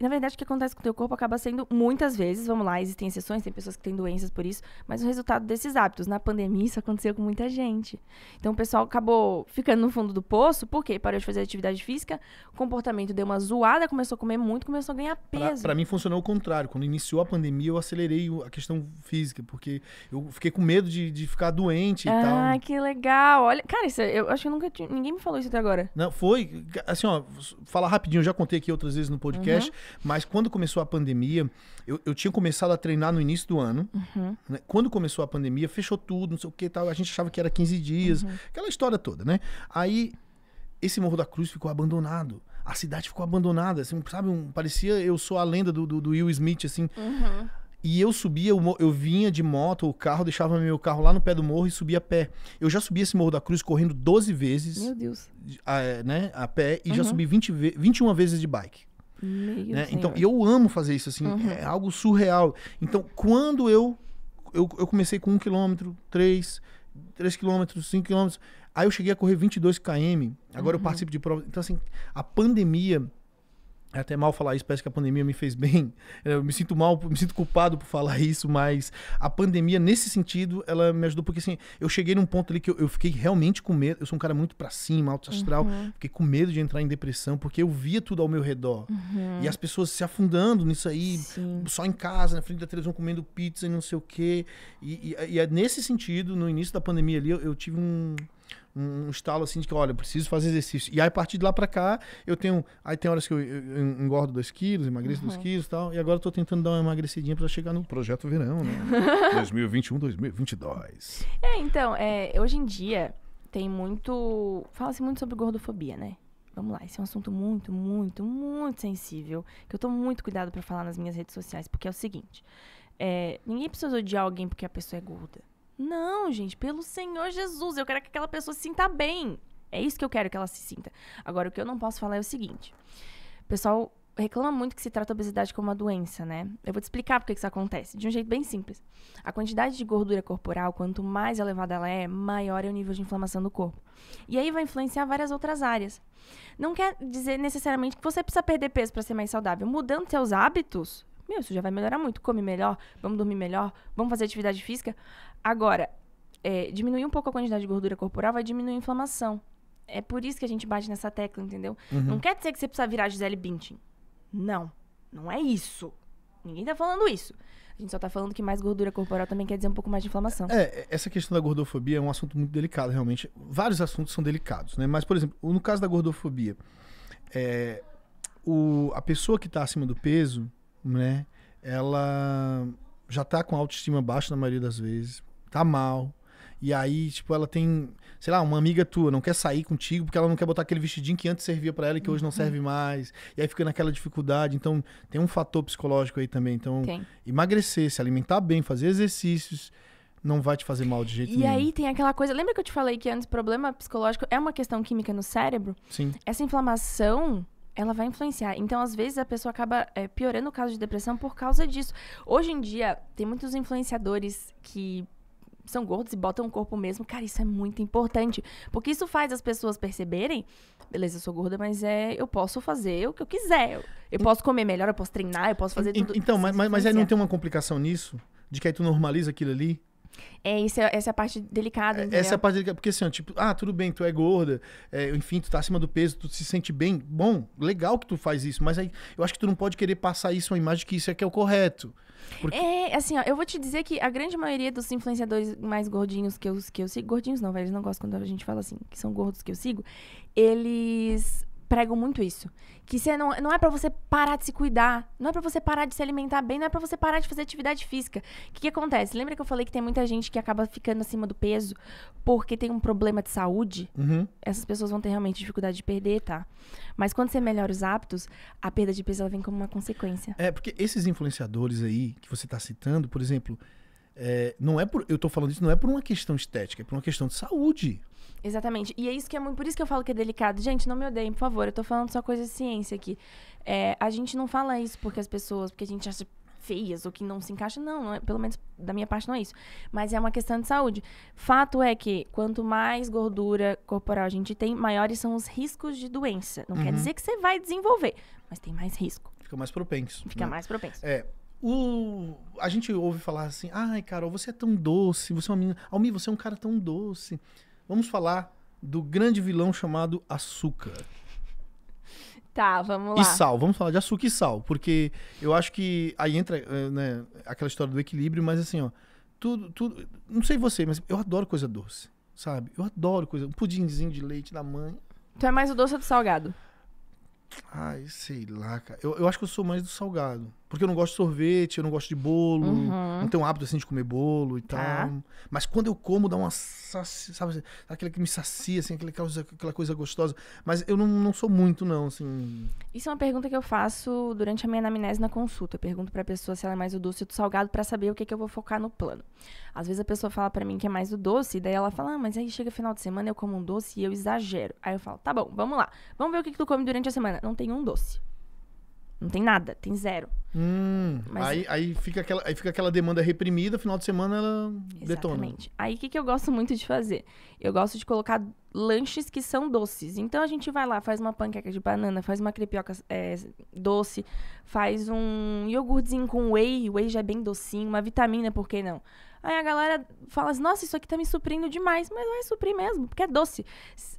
na verdade, o que acontece com o teu corpo acaba sendo muitas vezes, vamos lá, existem exceções, tem pessoas que têm doenças por isso, mas o resultado desses hábitos. Na pandemia, isso aconteceu com muita gente. Então, o pessoal acabou ficando no fundo do poço, porque parou de fazer atividade física, o comportamento deu uma zoada, começou a comer muito, começou a ganhar peso. Para mim, funcionou o contrário. Quando iniciou a pandemia, eu acelerei a questão física, porque eu fiquei com medo de, de ficar doente e ah, tal. Ah, que legal. Olha, cara, isso, é, eu acho que nunca ninguém me falou isso até agora. Não, foi. Assim, ó, falar rapidinho, eu já contei aqui outras vezes no podcast. Uhum. Mas quando começou a pandemia, eu, eu tinha começado a treinar no início do ano. Uhum. Né? Quando começou a pandemia, fechou tudo, não sei o que tal. A gente achava que era 15 dias, uhum. aquela história toda, né? Aí esse Morro da Cruz ficou abandonado. A cidade ficou abandonada, assim, sabe? Um, parecia eu sou a lenda do, do, do Will Smith, assim. Uhum. E eu subia, eu, vinha de moto, o carro, deixava meu carro lá no pé do morro e subia a pé. Eu já subi esse Morro da Cruz correndo 12 vezes. Meu Deus. A, é, né, a pé e uhum. já subi 20, 21 vezes de bike. Né? Então, eu amo fazer isso, assim, uhum. é algo surreal. Então, quando eu, eu, eu comecei com um quilômetro, três, três quilômetros, cinco quilômetros, aí eu cheguei a correr 22 km, agora uhum. eu participo de provas. Então, assim, a pandemia é até mal falar isso, parece que a pandemia me fez bem. Eu me sinto mal, me sinto culpado por falar isso, mas a pandemia, nesse sentido, ela me ajudou, porque assim, eu cheguei num ponto ali que eu, eu fiquei realmente com medo. Eu sou um cara muito pra cima, alto astral, uhum. fiquei com medo de entrar em depressão, porque eu via tudo ao meu redor. Uhum. E as pessoas se afundando nisso aí, Sim. só em casa, na frente da televisão, comendo pizza e não sei o quê. E, e, e é nesse sentido, no início da pandemia ali, eu, eu tive um um estalo assim de que, olha, preciso fazer exercício. E aí, a partir de lá pra cá, eu tenho. Aí tem horas que eu, eu engordo 2 quilos, emagreço 2 uhum. quilos e tal. E agora eu tô tentando dar uma emagrecidinha pra chegar no projeto verão, né? 2021, 2022. É, então, é, hoje em dia tem muito. Fala-se muito sobre gordofobia, né? Vamos lá, esse é um assunto muito, muito, muito sensível. Que eu tô muito cuidado para falar nas minhas redes sociais, porque é o seguinte: é, ninguém precisa odiar alguém porque a pessoa é gorda. Não, gente, pelo Senhor Jesus, eu quero que aquela pessoa se sinta bem. É isso que eu quero que ela se sinta. Agora, o que eu não posso falar é o seguinte: o pessoal reclama muito que se trata a obesidade como uma doença, né? Eu vou te explicar por que isso acontece, de um jeito bem simples. A quantidade de gordura corporal, quanto mais elevada ela é, maior é o nível de inflamação do corpo. E aí vai influenciar várias outras áreas. Não quer dizer necessariamente que você precisa perder peso para ser mais saudável. Mudando seus hábitos, meu, isso já vai melhorar muito. Come melhor, vamos dormir melhor, vamos fazer atividade física. Agora, é, diminuir um pouco a quantidade de gordura corporal vai diminuir a inflamação. É por isso que a gente bate nessa tecla, entendeu? Uhum. Não quer dizer que você precisa virar Gisele Bündchen. Não. Não é isso. Ninguém tá falando isso. A gente só tá falando que mais gordura corporal também quer dizer um pouco mais de inflamação. É, é, essa questão da gordofobia é um assunto muito delicado, realmente. Vários assuntos são delicados, né? Mas, por exemplo, no caso da gordofobia, é, o, a pessoa que tá acima do peso, né? Ela já tá com autoestima baixa na maioria das vezes tá mal. E aí, tipo, ela tem, sei lá, uma amiga tua, não quer sair contigo porque ela não quer botar aquele vestidinho que antes servia para ela e que hoje não uhum. serve mais. E aí fica naquela dificuldade. Então, tem um fator psicológico aí também. Então, tem. emagrecer, se alimentar bem, fazer exercícios não vai te fazer mal de jeito e nenhum. E aí tem aquela coisa, lembra que eu te falei que antes problema psicológico é uma questão química no cérebro? Sim. Essa inflamação ela vai influenciar. Então, às vezes, a pessoa acaba é, piorando o caso de depressão por causa disso. Hoje em dia, tem muitos influenciadores que são gordos e botam o corpo mesmo. Cara, isso é muito importante. Porque isso faz as pessoas perceberem. Beleza, eu sou gorda, mas é, eu posso fazer o que eu quiser. Eu, posso comer melhor, eu posso treinar, eu posso fazer tudo. Então, mas, mas, mas aí não tem uma complicação nisso? De que aí tu normaliza aquilo ali? É, isso é, essa é a parte delicada. É, entendeu? Essa é a parte delicada. Porque assim, tipo, ah, tudo bem, tu é gorda, é, enfim, tu tá acima do peso, tu se sente bem. Bom, legal que tu faz isso, mas aí eu acho que tu não pode querer passar isso uma imagem que isso é que é o correto. Porque... É, assim, ó, eu vou te dizer que a grande maioria dos influenciadores mais gordinhos que eu, que eu sigo, gordinhos não, velho, eles não gostam quando a gente fala assim, que são gordos que eu sigo, eles pregam muito isso. Que você não, não é para você parar de se cuidar, não é para você parar de se alimentar bem, não é para você parar de fazer atividade física. O que, que, acontece? Lembra que eu falei que tem muita gente que acaba ficando acima do peso porque tem um problema de saúde? Uhum. Essas pessoas vão ter realmente dificuldade de perder, tá? Mas quando você melhora os hábitos, a perda de peso ela vem como uma consequência. É, porque esses influenciadores aí que você tá citando, por exemplo, é, não é por, eu tô falando isso não é por uma questão estética, é por uma questão de saúde. Exatamente. E é isso que é muito. Por isso que eu falo que é delicado. Gente, não me odeiem, por favor. Eu tô falando só coisa de ciência aqui. É, a gente não fala isso porque as pessoas, porque a gente acha feias ou que não se encaixa. Não, não é, pelo menos da minha parte não é isso. Mas é uma questão de saúde. Fato é que quanto mais gordura corporal a gente tem, maiores são os riscos de doença. Não uhum. quer dizer que você vai desenvolver, mas tem mais risco. Fica mais propenso. Fica né? mais propenso. É, o, a gente ouve falar assim: ai, Carol, você é tão doce, você é uma menina. Almi, você é um cara tão doce. Vamos falar do grande vilão chamado Açúcar. Tá, vamos lá. E sal, vamos falar de açúcar e sal, porque eu acho que aí entra eh, né, aquela história do equilíbrio, mas assim, ó, tudo, tudo. Não sei você, mas eu adoro coisa doce, sabe? Eu adoro coisa. Um pudinzinho de leite da mãe. Tu é mais o doce ou do salgado? Ai, sei lá, cara. Eu, eu acho que eu sou mais do salgado. Porque eu não gosto de sorvete, eu não gosto de bolo, uhum. não tenho hábito assim de comer bolo e tá. tal. Mas quando eu como, dá uma. Saci, sabe, aquela que me sacia, assim, aquela coisa, aquela coisa gostosa. Mas eu não, não sou muito, não, assim. Isso é uma pergunta que eu faço durante a minha anamnese na consulta. Eu pergunto pra pessoa se ela é mais do doce ou do salgado para saber o que, é que eu vou focar no plano. Às vezes a pessoa fala para mim que é mais do doce, e daí ela fala, ah, mas aí chega final de semana, eu como um doce e eu exagero. Aí eu falo, tá bom, vamos lá. Vamos ver o que, que tu come durante a semana. Não tem um doce. Não tem nada, tem zero. Hum, Mas... aí, aí, fica aquela, aí fica aquela demanda reprimida, final de semana ela Exatamente. detona. Aí o que, que eu gosto muito de fazer? Eu gosto de colocar lanches que são doces. Então a gente vai lá, faz uma panqueca de banana, faz uma crepioca é, doce, faz um iogurtezinho com whey, whey já é bem docinho, uma vitamina, por que não? Aí a galera fala assim, nossa, isso aqui tá me suprindo demais. Mas vai suprir mesmo, porque é doce.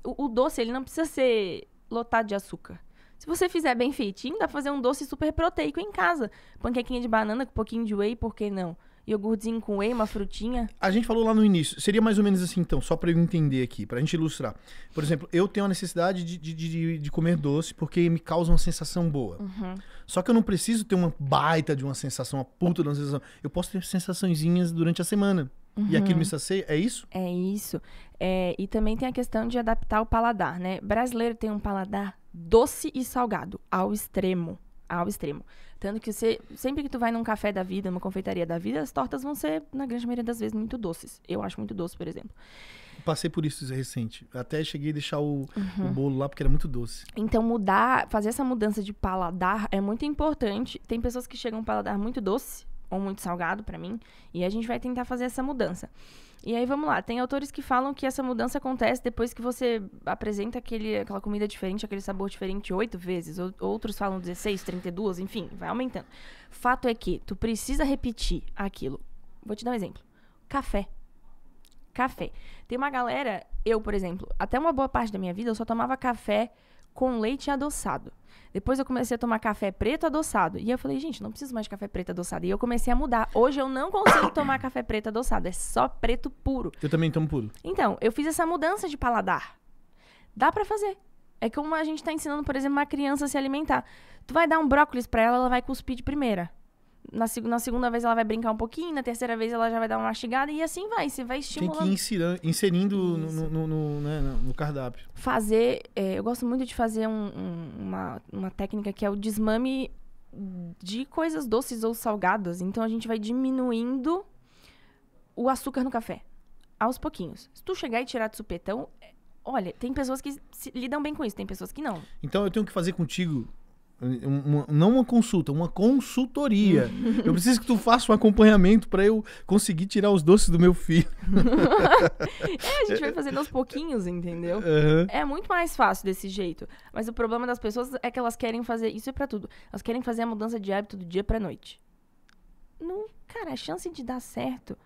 O, o doce, ele não precisa ser lotado de açúcar. Se você fizer bem feitinho, dá pra fazer um doce super proteico em casa. Panquequinha de banana com um pouquinho de whey, por que não? Iogurtezinho com whey, uma frutinha. A gente falou lá no início. Seria mais ou menos assim, então, só para eu entender aqui, pra gente ilustrar. Por exemplo, eu tenho a necessidade de, de, de, de comer doce porque me causa uma sensação boa. Uhum. Só que eu não preciso ter uma baita de uma sensação, uma puta de uma sensação. Eu posso ter sensaçõezinhas durante a semana. Uhum. E aquilo me sacia, é isso? É isso. É, e também tem a questão de adaptar o paladar, né? Brasileiro tem um paladar doce e salgado, ao extremo. Ao extremo. Tanto que você, sempre que tu vai num café da vida, numa confeitaria da vida, as tortas vão ser, na grande maioria das vezes, muito doces. Eu acho muito doce, por exemplo. Passei por isso recente. Até cheguei a deixar o, uhum. o, bolo lá porque era muito doce. Então, mudar, fazer essa mudança de paladar é muito importante. Tem pessoas que chegam a um paladar muito doce, ou muito salgado para mim, e a gente vai tentar fazer essa mudança. E aí vamos lá, tem autores que falam que essa mudança acontece depois que você apresenta aquele, aquela comida diferente, aquele sabor diferente oito vezes, outros falam 16, 32, enfim, vai aumentando. Fato é que tu precisa repetir aquilo. Vou te dar um exemplo. Café. Café. Tem uma galera, eu, por exemplo, até uma boa parte da minha vida eu só tomava café com leite adoçado. Depois eu comecei a tomar café preto adoçado. E eu falei, gente, não preciso mais de café preto adoçado. E eu comecei a mudar. Hoje eu não consigo tomar café preto adoçado. É só preto puro. Eu também tomo puro. Então, eu fiz essa mudança de paladar. Dá para fazer. É como a gente tá ensinando, por exemplo, uma criança a se alimentar. Tu vai dar um brócolis para ela, ela vai cuspir de primeira. Na, na, segunda vez ela vai brincar um pouquinho, na terceira vez ela já vai dar uma mastigada e assim vai. Você vai estimulando. Tem que ir inserindo, no, no, no, né, no, cardápio. Fazer. É, eu gosto muito de fazer um, um, uma, uma técnica que é o desmame de coisas doces ou salgadas. Então a gente vai diminuindo o açúcar no café. Aos pouquinhos. Se tu chegar e tirar de supetão, é, olha, tem pessoas que se, lidam bem com isso, tem pessoas que não. Então eu tenho que fazer contigo uma, não uma consulta, uma consultoria. eu preciso que tu faça um acompanhamento para eu conseguir tirar os doces do meu filho. é, a gente vai fazendo aos pouquinhos, entendeu? Uhum. É muito mais fácil desse jeito. Mas o problema das pessoas é que elas querem fazer isso é para tudo. Elas querem fazer a mudança de hábito do dia para noite. Não, cara, a chance de dar certo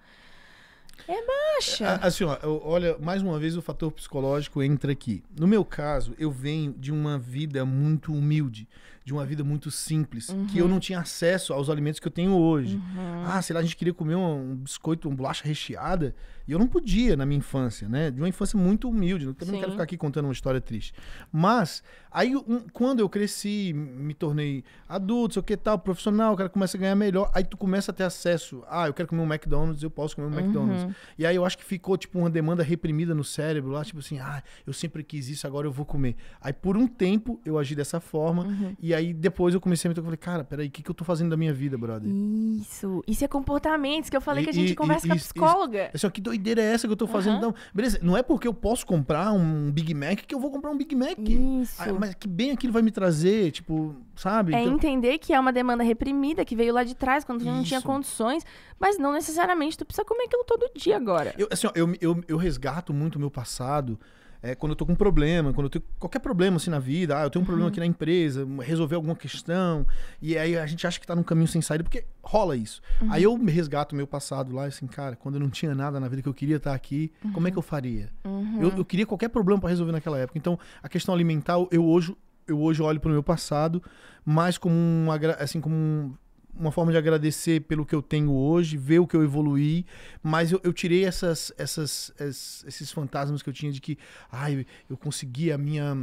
é baixa. Assim, ó, olha, mais uma vez o fator psicológico entra aqui. No meu caso, eu venho de uma vida muito humilde de uma vida muito simples, uhum. que eu uhum. não tinha acesso aos alimentos que eu tenho hoje. Uhum. Ah, sei lá, a gente queria comer um, um biscoito, uma bolacha recheada, e eu não podia na minha infância, né? De uma infância muito humilde, eu também Sim. não quero ficar aqui contando uma história triste. Mas, aí, um, quando eu cresci, me tornei adulto, sei o que tal, profissional, o cara começa a ganhar melhor, aí tu começa a ter acesso. Ah, eu quero comer um McDonald's, eu posso comer um uhum. McDonald's. E aí eu acho que ficou, tipo, uma demanda reprimida no cérebro lá, tipo assim, ah, eu sempre quis isso, agora eu vou comer. Aí, por um tempo, eu agi dessa forma, uhum. e e aí depois eu comecei a me tocar, falei, cara, peraí, o que, que eu tô fazendo da minha vida, brother? Isso. Isso é comportamentos, que eu falei e, que a gente e, conversa com a psicóloga. Isso, é que doideira é essa que eu tô fazendo? Uhum. Então, beleza, não é porque eu posso comprar um Big Mac que eu vou comprar um Big Mac. Isso. Ah, mas que bem aquilo vai me trazer, tipo, sabe? É então... entender que é uma demanda reprimida que veio lá de trás, quando tu não tinha condições, mas não necessariamente tu precisa comer aquilo todo dia agora. Eu, assim, ó, eu, eu, eu resgato muito o meu passado é, quando eu tô com um problema, quando eu tenho qualquer problema assim na vida, ah, eu tenho um problema uhum. aqui na empresa, resolver alguma questão, e aí a gente acha que tá num caminho sem saída, porque rola isso. Uhum. Aí eu me resgato meu passado lá, assim, cara, quando eu não tinha nada na vida que eu queria estar tá aqui, uhum. como é que eu uhum. faria? Uhum. Eu, eu, queria qualquer problema para resolver naquela época. Então, a questão alimentar, eu hoje eu hoje olho pro meu passado mais como um assim como um, uma forma de agradecer pelo que eu tenho hoje, ver o que eu evoluí, mas eu, eu tirei essas, essas, esses, fantasmas que eu tinha de que, ai, eu consegui a minha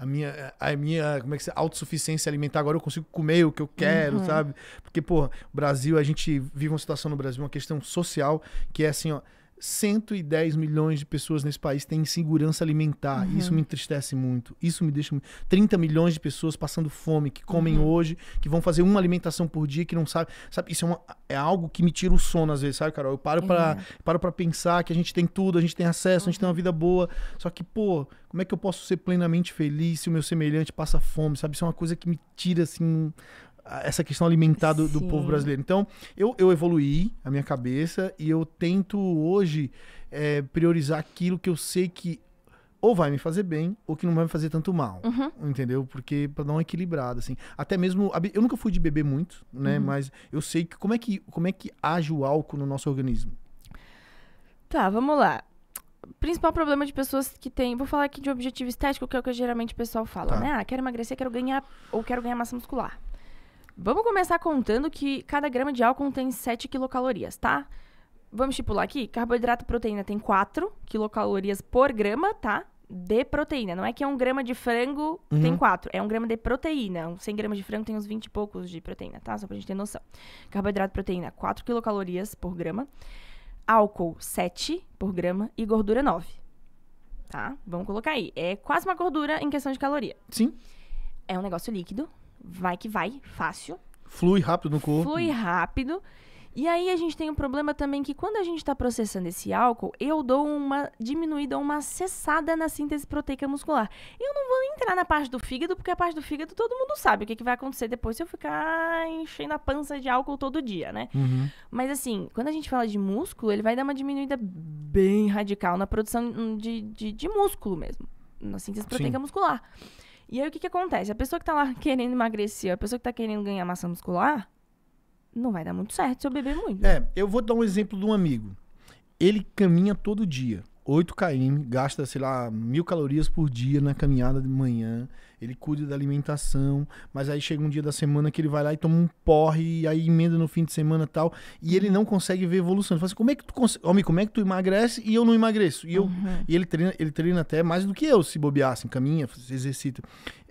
a minha, a minha como é que se, autossuficiência alimentar, agora eu consigo comer o que eu quero, uhum. sabe? Porque, pô, Brasil, a gente vive uma situação no Brasil, uma questão social que é assim, ó, 110 milhões de pessoas nesse país têm insegurança alimentar. Uhum. Isso me entristece muito. Isso me deixa. 30 milhões de pessoas passando fome, que comem uhum. hoje, que vão fazer uma alimentação por dia, que não sabe. Sabe, isso é, uma, é algo que me tira o sono às vezes, sabe, Carol? Eu paro para uhum. paro pra pensar que a gente tem tudo, a gente tem acesso, a gente tem uma uhum. vida boa. Só que, pô, como é que eu posso ser plenamente feliz se o meu semelhante passa fome, sabe? Isso é uma coisa que me tira, assim, essa questão alimentar do, do povo brasileiro. Então, eu, eu evoluí a minha cabeça e eu tento hoje é, priorizar aquilo que eu sei que ou vai me fazer bem ou que não vai me fazer tanto mal, uhum. entendeu? Porque para dar uma equilibrado, assim. Até mesmo eu nunca fui de beber muito, né? Uhum. Mas eu sei que como é que como é que age o álcool no nosso organismo. Tá, vamos lá. Principal problema de pessoas que têm, vou falar aqui de objetivo estético, que é o que geralmente o pessoal fala, tá. né? Ah, quero emagrecer, quero ganhar ou quero ganhar massa muscular. Vamos começar contando que cada grama de álcool tem 7 quilocalorias, tá? Vamos estipular aqui, carboidrato e proteína tem 4 quilocalorias por grama, tá? de proteína. Não é que é um grama de frango uhum. tem 4. É um grama de proteína. 100 gramas de frango tem uns 20 e poucos de proteína, tá? Só pra gente ter noção. Carboidrato, proteína, 4 quilocalorias por grama. Álcool, 7 por grama. E gordura, 9. Tá? Vamos colocar aí. É quase uma gordura em questão de caloria. Sim. É um negócio líquido, vai que vai, fácil. Flui rápido no corpo. Flui rápido. E aí a gente tem um problema também que quando a gente está processando esse álcool, eu dou uma diminuída, uma cessada na síntese proteica muscular. Eu não vou entrar na parte do fígado, porque a parte do fígado todo mundo sabe o que, que vai acontecer depois se eu ficar enchendo a pança de álcool todo dia, né? Uhum. Mas assim, quando a gente fala de músculo, ele vai dar uma diminuída bem radical na produção de, de, de músculo mesmo, na síntese proteica Sim. muscular. E aí o que, que acontece? A pessoa que tá lá querendo emagrecer, a pessoa que tá querendo ganhar massa muscular, não vai dar muito certo se eu beber muito. É, eu vou dar um exemplo de um amigo. Ele caminha todo dia. 8 km, gasta, sei lá, mil calorias por dia na caminhada de manhã, ele cuida da alimentação, mas aí chega um dia da semana que ele vai lá e toma um porre, e aí emenda no fim de semana e tal, e ele não consegue ver evolução. Ele fala assim, como é que tu consegue, homem, como é que tu emagrece e eu não emagreço? E, eu, uhum. e ele, treina, ele treina até mais do que eu, se bobear, assim, caminha, se exercita.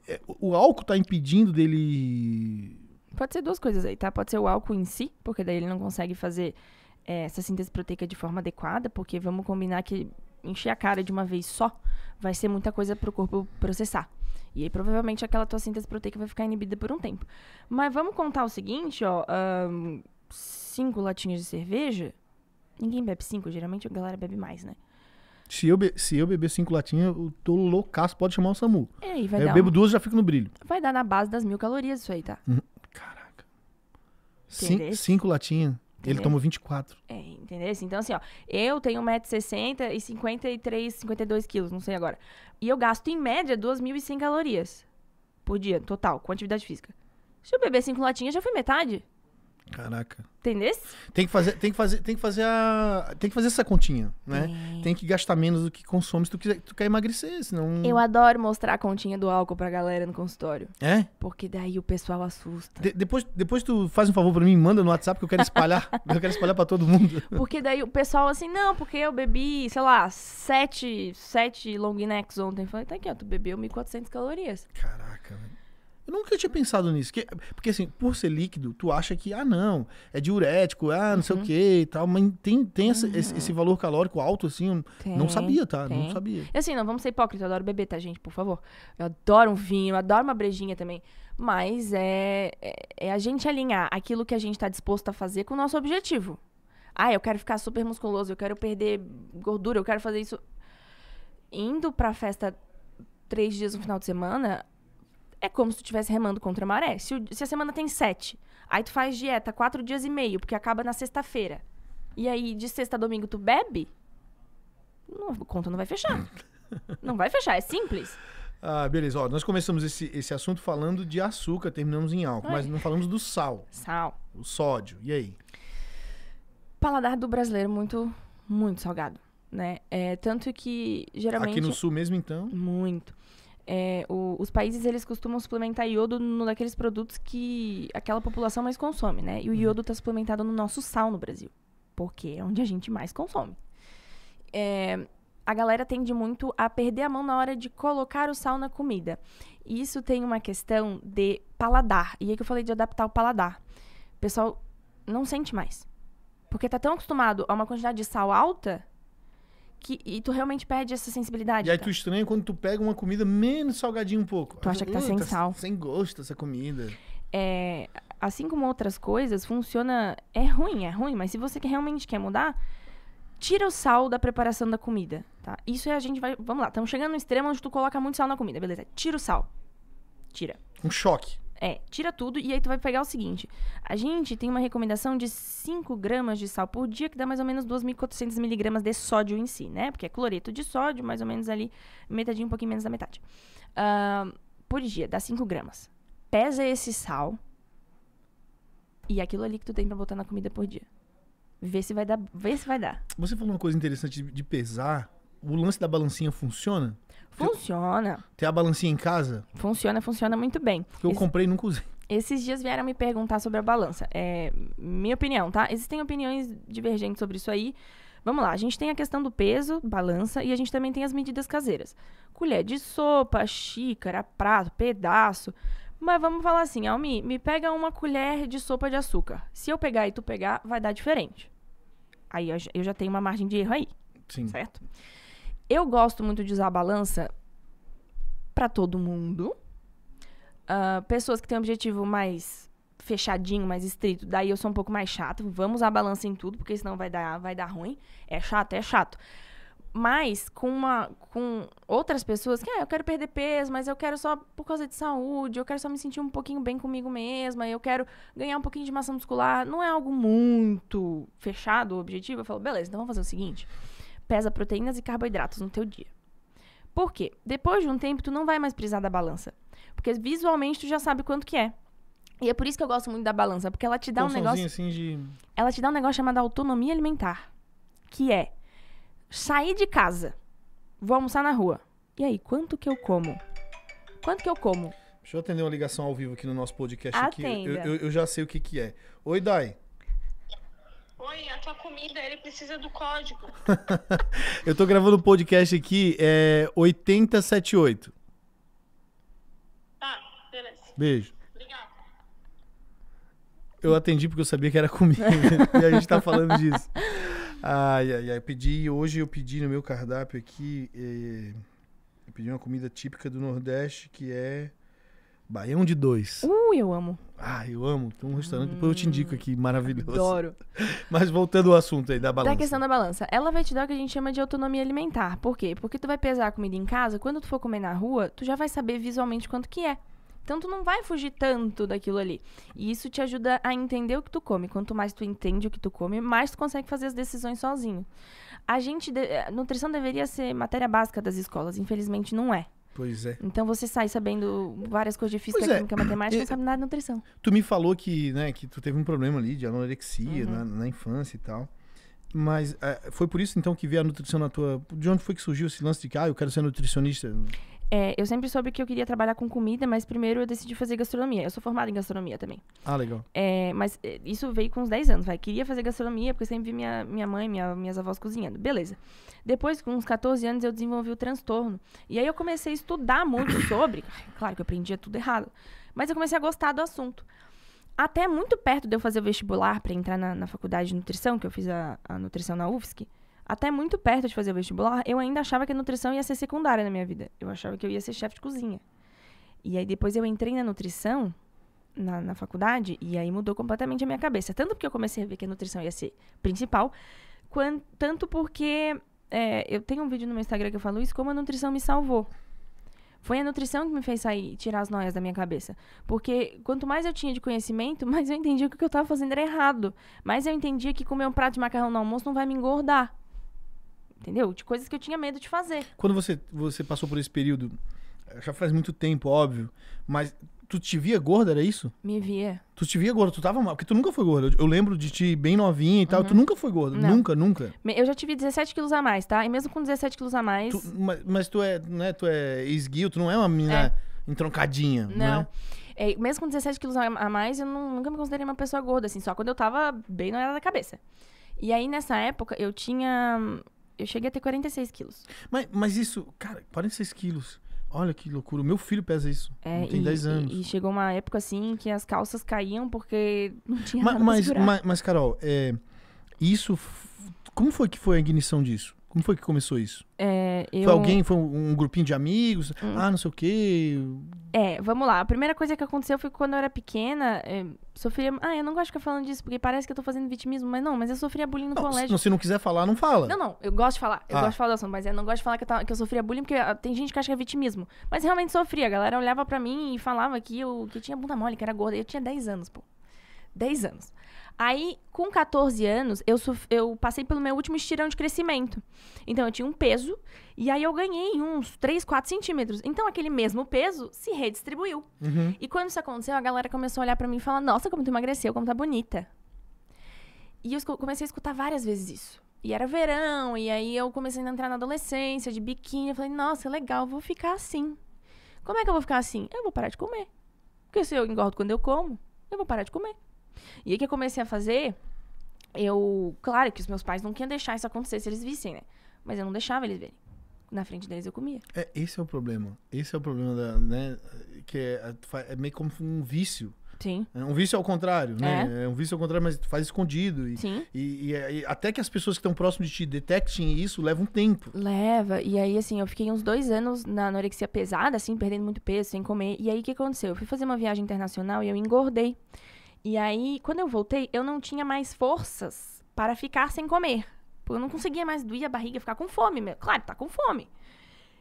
É, o álcool tá impedindo dele... Pode ser duas coisas aí, tá? Pode ser o álcool em si, porque daí ele não consegue fazer eh, essa síntese proteica de forma adequada, porque vamos combinar que encher a cara de uma vez só, vai ser muita coisa pro corpo processar. E aí, provavelmente, aquela tua síntese proteica vai ficar inibida por um tempo. Mas vamos contar o seguinte, ó. Um, cinco latinhas de cerveja. Ninguém bebe cinco, geralmente a galera bebe mais, né? Se eu, be se eu beber cinco latinhas, eu tô loucaço, pode chamar o SAMU. É, aí vai dar eu bebo duas já fico no brilho. Vai dar na base das mil calorias isso aí, tá? Uhum. Caraca. Cin cinco latinhas. Ele tomou 24. É, entendeu? Assim, então, assim, ó, eu tenho 1,60m e 53, 52 quilos, não sei agora. E eu gasto, em média, 2.100 calorias por dia, total, com atividade física. Se eu beber cinco latinhas, já foi metade. Caraca. Entendesse? Tem que fazer, tem que fazer, tem que fazer a, tem que fazer essa continha, né? É. Tem que gastar menos do que consome se tu quiser, tu quer emagrecer, senão Eu adoro mostrar a continha do álcool pra galera no consultório. É? Porque daí o pessoal assusta. De, depois, depois tu faz um favor pra mim, manda no WhatsApp que eu quero espalhar, eu quero espalhar para todo mundo. Porque daí o pessoal assim, não, porque eu bebi, sei lá, sete, sete long necks ontem. falei, tá aqui, ó, tu bebeu 1400 calorias. Caraca. Eu nunca tinha pensado nisso. Que, porque, assim, por ser líquido, tu acha que, ah, não, é diurético, ah, não uhum. sei o uhum. que e tal. Mas tem, tem uhum. esse, esse, valor calórico alto, assim. Tem, não sabia, tá? Tem. Não sabia. E assim, não vamos ser hipócritas. Eu adoro beber, tá, gente? Por favor. Eu adoro um vinho, eu adoro uma brejinha também. Mas é, é, é a gente alinhar aquilo que a gente tá disposto a fazer com o nosso objetivo. Ah, eu quero ficar super musculoso, eu quero perder gordura, eu quero fazer isso. Indo pra festa três dias no final de semana, é como se tu estivesse remando contra a maré. Se, se, a semana tem sete, aí tu faz dieta quatro dias e meio, porque acaba na sexta-feira. E aí, de sexta a domingo, tu bebe, não, a conta não vai fechar. não vai fechar, é simples. Ah, beleza. Ó, nós começamos esse, esse assunto falando de açúcar, terminamos em álcool, Ai. mas não falamos do sal. Sal. O sódio. E aí? Paladar do brasileiro muito, muito salgado, né? É, tanto que geralmente. Aqui no sul mesmo, então? Muito é, o, os países eles costumam suplementar iodo no, produtos que aquela população mais consome, né? E o uhum. iodo está suplementado no nosso sal no Brasil, porque é onde a gente mais consome. É, a galera tende muito a perder a mão na hora de colocar o sal na comida. E isso tem uma questão de paladar. E é que eu falei de adaptar o paladar. O pessoal não sente mais. Porque tá tão acostumado a uma quantidade de sal alta que, e tu realmente perde essa sensibilidade. E aí tu estranha quando tu pega uma comida menos salgadinha um pouco. Tu acha que tá hum, sem tá sal. Sem gosto essa comida. É, assim como outras coisas, funciona. É ruim, é ruim, mas se você realmente quer mudar, tira o sal da preparação da comida, tá? Isso é a gente vai. Vamos lá, estamos chegando no extremo onde tu coloca muito sal na comida, beleza? Tira o sal. Tira. Um choque. É, tira tudo e aí tu vai pegar o seguinte. A gente tem uma recomendação de 5 gramas de sal por dia, que dá mais ou menos 2.400 miligramas de sódio em si, né? Porque é cloreto de sódio, mais ou menos ali, metadinho, um pouquinho menos da metade. Uh, por dia, dá 5 gramas. Pesa esse sal e aquilo ali que tu tem pra botar na comida por dia. Vê se vai dar. Vê se vai dar. Você falou uma coisa interessante de pesar. O lance da balancinha funciona? Funciona. Tem a balancinha em casa? Funciona, funciona muito bem. Eu Esse... comprei e nunca usei. Esses dias vieram me perguntar sobre a balança. É minha opinião, tá? Existem opiniões divergentes sobre isso aí. Vamos lá, a gente tem a questão do peso, balança, e a gente também tem as medidas caseiras. Colher de sopa, xícara, prato, pedaço. Mas vamos falar assim, Almi, me pega uma colher de sopa de açúcar. Se eu pegar e tu pegar, vai dar diferente. Aí eu já tenho uma margem de erro aí. Sim. Certo? Eu gosto muito de usar a balança para todo mundo. Uh, pessoas que têm um objetivo mais fechadinho, mais estrito, daí eu sou um pouco mais chato. Vamos usar a balança em tudo, porque senão vai dar, vai dar ruim. É chato, é chato. Mas com, uma, com outras pessoas que, ah, eu quero perder peso, mas eu quero só por causa de saúde, eu quero só me sentir um pouquinho bem comigo mesma, eu quero ganhar um pouquinho de massa muscular. Não é algo muito fechado o objetivo. Eu falo, beleza, então vamos fazer o seguinte pesa proteínas e carboidratos no teu dia. Por quê? Depois de um tempo, tu não vai mais precisar da balança. Porque visualmente tu já sabe quanto que é. E é por isso que eu gosto muito da balança, porque ela te dá um negócio. Assim de... Ela te dá um negócio chamado autonomia alimentar. Que é sair de casa, vou almoçar na rua. E aí, quanto que eu como? Quanto que eu como? Deixa eu atender uma ligação ao vivo aqui no nosso podcast. Atenda. Aqui. Eu, eu, eu já sei o que, que é. Oi, Dai mãe, a tua comida, ele precisa do código. eu tô gravando um podcast aqui, é 8078. Tá, beleza. Beijo. Obrigada. Eu atendi porque eu sabia que era comida e a gente tá falando disso. Ai, ai, ai. Eu pedi, hoje eu pedi no meu cardápio aqui. Eh, eu pedi uma comida típica do Nordeste que é Baião de dois. Uh, eu amo. Ah, eu amo. Tem um restaurante, hum, depois eu te indico aqui, hum, maravilhoso. Adoro. Mas voltando ao assunto aí da balança. Da questão da balança. Ela vai te dar o que a gente chama de autonomia alimentar. Por quê? Porque tu vai pesar a comida em casa, quando tu for comer na rua, tu já vai saber visualmente quanto que é. Então tu não vai fugir tanto daquilo ali. E isso te ajuda a entender o que tu come. Quanto mais tu entende o que tu come, mais tu consegue fazer as decisões sozinho. A gente. De... A eh, nutrição deveria ser matéria básica das escolas, infelizmente não é. Pois é. Então você sai sabendo várias coisas de física, pois química, é. matemática, e... não é. sabe nada de nutrição. Tu me falou que, né, que tu teve um problema ali de anorexia uhum. na, na infância e tal. Mas eh, foi por isso então que veio a nutrição na tua. De onde foi que surgiu esse lance de que ah, eu quero ser nutricionista? É, eu sempre soube que eu queria trabalhar com comida, mas primeiro eu decidi fazer gastronomia. Eu sou formada em gastronomia também. Ah, legal. É, mas é, isso veio com uns 10 anos, vai. Queria fazer gastronomia, porque sempre vi minha, minha mãe, minha, minhas avós cozinhando. Beleza. Depois, com uns 14 anos, eu desenvolvi o transtorno. E aí eu comecei a estudar muito sobre. Claro que eu aprendia tudo errado. Mas eu comecei a gostar do assunto. Até muito perto de eu fazer o vestibular para entrar na, na, faculdade de nutrição, que eu fiz a, a nutrição na UFSC. Até muito perto de fazer o vestibular, eu ainda achava que a nutrição ia ser secundária na minha vida. Eu achava que eu ia ser chefe de cozinha. E aí depois eu entrei na nutrição, na, na, faculdade, e aí mudou completamente a minha cabeça. Tanto porque eu comecei a ver que a nutrição ia ser principal, quanto, tanto porque é, eu tenho um vídeo no meu Instagram que eu falo isso, como a nutrição me salvou. Foi a nutrição que me fez sair, tirar as noias da minha cabeça. Porque quanto mais eu tinha de conhecimento, mais eu entendia que o que eu estava fazendo era errado. Mas eu entendia que comer um prato de macarrão no almoço não vai me engordar entendeu? De coisas que eu tinha medo de fazer. Quando você, você passou por esse período, já faz muito tempo, óbvio, mas tu te via gorda, era isso? Me via. Tu te via gorda, tu tava mal, porque tu nunca foi gorda. Eu lembro de ti bem novinha e tal, uhum. tu nunca foi gorda, não. nunca, nunca. Eu já tive 17 quilos a mais, tá? E mesmo com 17 quilos a mais... Tu, mas, mas, tu é, né, tu é esguio, tu não é uma menina é. entroncadinha, né? não né? É, mesmo com 17 quilos a mais, eu não, nunca me considerei uma pessoa gorda, assim, só quando eu tava bem não era da cabeça. E aí, nessa época, eu tinha eu cheguei a ter 46 quilos. Mas, mas isso, cara, 46 quilos. Olha que loucura. O meu filho pesa isso. É, tem e, 10 anos. E, e, chegou uma época assim que as calças caíam porque não tinha mas, nada mas, mas, mas, Carol, é, isso. Como foi que foi a ignição disso? Como foi que começou isso? É, eu... Foi alguém, foi um, grupinho de amigos? Hum. Ah, não sei o quê. É, vamos lá. A primeira coisa que aconteceu foi que quando eu era pequena, é, sofria. Ah, eu não gosto de ficar falando disso, porque parece que eu tô fazendo vitimismo, mas não, mas eu sofria bullying no não, colégio. Se, se não quiser falar, não fala. Não, não, eu gosto de falar. Eu ah. gosto de falar do assunto, mas eu não gosto de falar que eu, que eu sofria bullying, porque ah, tem gente que acha que é vitimismo. Mas realmente sofria. A galera olhava pra mim e falava que eu, que eu tinha bunda mole, que era gorda. Eu tinha 10 anos, pô. 10 anos. Aí, com 14 anos, eu, eu passei pelo meu último estirão de crescimento. Então, eu tinha um peso e aí eu ganhei uns 3, 4 centímetros. Então, aquele mesmo peso se redistribuiu. Uhum. E quando isso aconteceu, a galera começou a olhar para mim e falar: Nossa, como tu emagreceu, como tá bonita. E eu comecei a escutar várias vezes isso. E era verão, e aí eu comecei a entrar na adolescência, de biquíni. Eu falei: Nossa, legal, vou ficar assim. Como é que eu vou ficar assim? Eu vou parar de comer. Porque se eu engordo quando eu como, eu vou parar de comer. E aí que eu comecei a fazer, eu. Claro que os meus pais não queriam deixar isso acontecer se eles vissem, né? Mas eu não deixava eles verem. Na frente deles eu comia. É, esse é o problema. Esse é o problema da, né? Que é, é meio como um vício. Sim. É um vício ao contrário, né? É, é um vício ao contrário, mas faz escondido. E, Sim. E, e, é, e até que as pessoas que estão próximas de ti detectem isso, leva um tempo. Leva. E aí, assim, eu fiquei uns dois anos na anorexia pesada, assim, perdendo muito peso, sem comer. E aí, o que aconteceu? Eu fui fazer uma viagem internacional e eu engordei. E aí, quando eu voltei, eu não tinha mais forças para ficar sem comer. Porque eu não conseguia mais doer a barriga, e ficar com fome. Mesmo. Claro, tá com fome.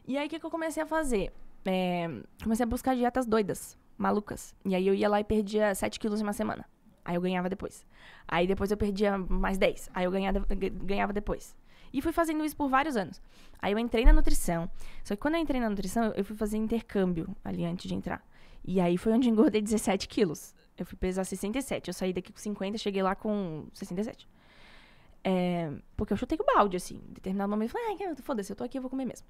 E aí, o que, que eu comecei a fazer? É, comecei a buscar dietas doidas, malucas. E aí, eu ia lá e perdia 7 quilos em uma semana. Aí eu ganhava depois. Aí depois eu perdia mais 10. Aí eu ganhava, ganhava depois. E fui fazendo isso por vários anos. Aí eu entrei na nutrição. Só que quando eu entrei na nutrição, eu fui fazer intercâmbio ali antes de entrar. E aí foi onde engordei 17 quilos. Eu fui pesar 67. Eu saí daqui com 50, cheguei lá com 67. É, porque eu chutei o balde, assim. Em determinado momento, eu falei, ah, foda-se, eu tô aqui, eu vou comer mesmo.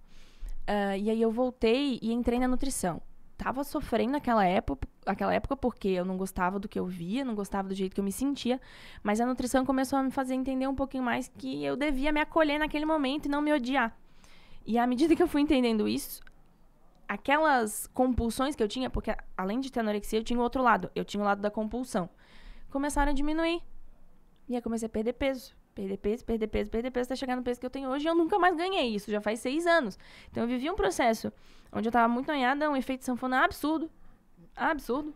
Uh, e aí eu voltei e entrei na nutrição. Tava sofrendo naquela época, aquela época porque eu não gostava do que eu via, não gostava do jeito que eu me sentia, mas a nutrição começou a me fazer entender um pouquinho mais que eu devia me acolher naquele momento e não me odiar. E à medida que eu fui entendendo isso, aquelas compulsões que eu tinha, porque além de ter anorexia, eu tinha o outro lado, eu tinha o lado da compulsão, começaram a diminuir. E aí comecei a perder peso. Perder peso, perder peso, perder peso, até chegar no peso que eu tenho hoje e eu nunca mais ganhei isso, já faz seis anos. Então eu vivi um processo onde eu tava muito anhada, um efeito sanfona absurdo. Absurdo.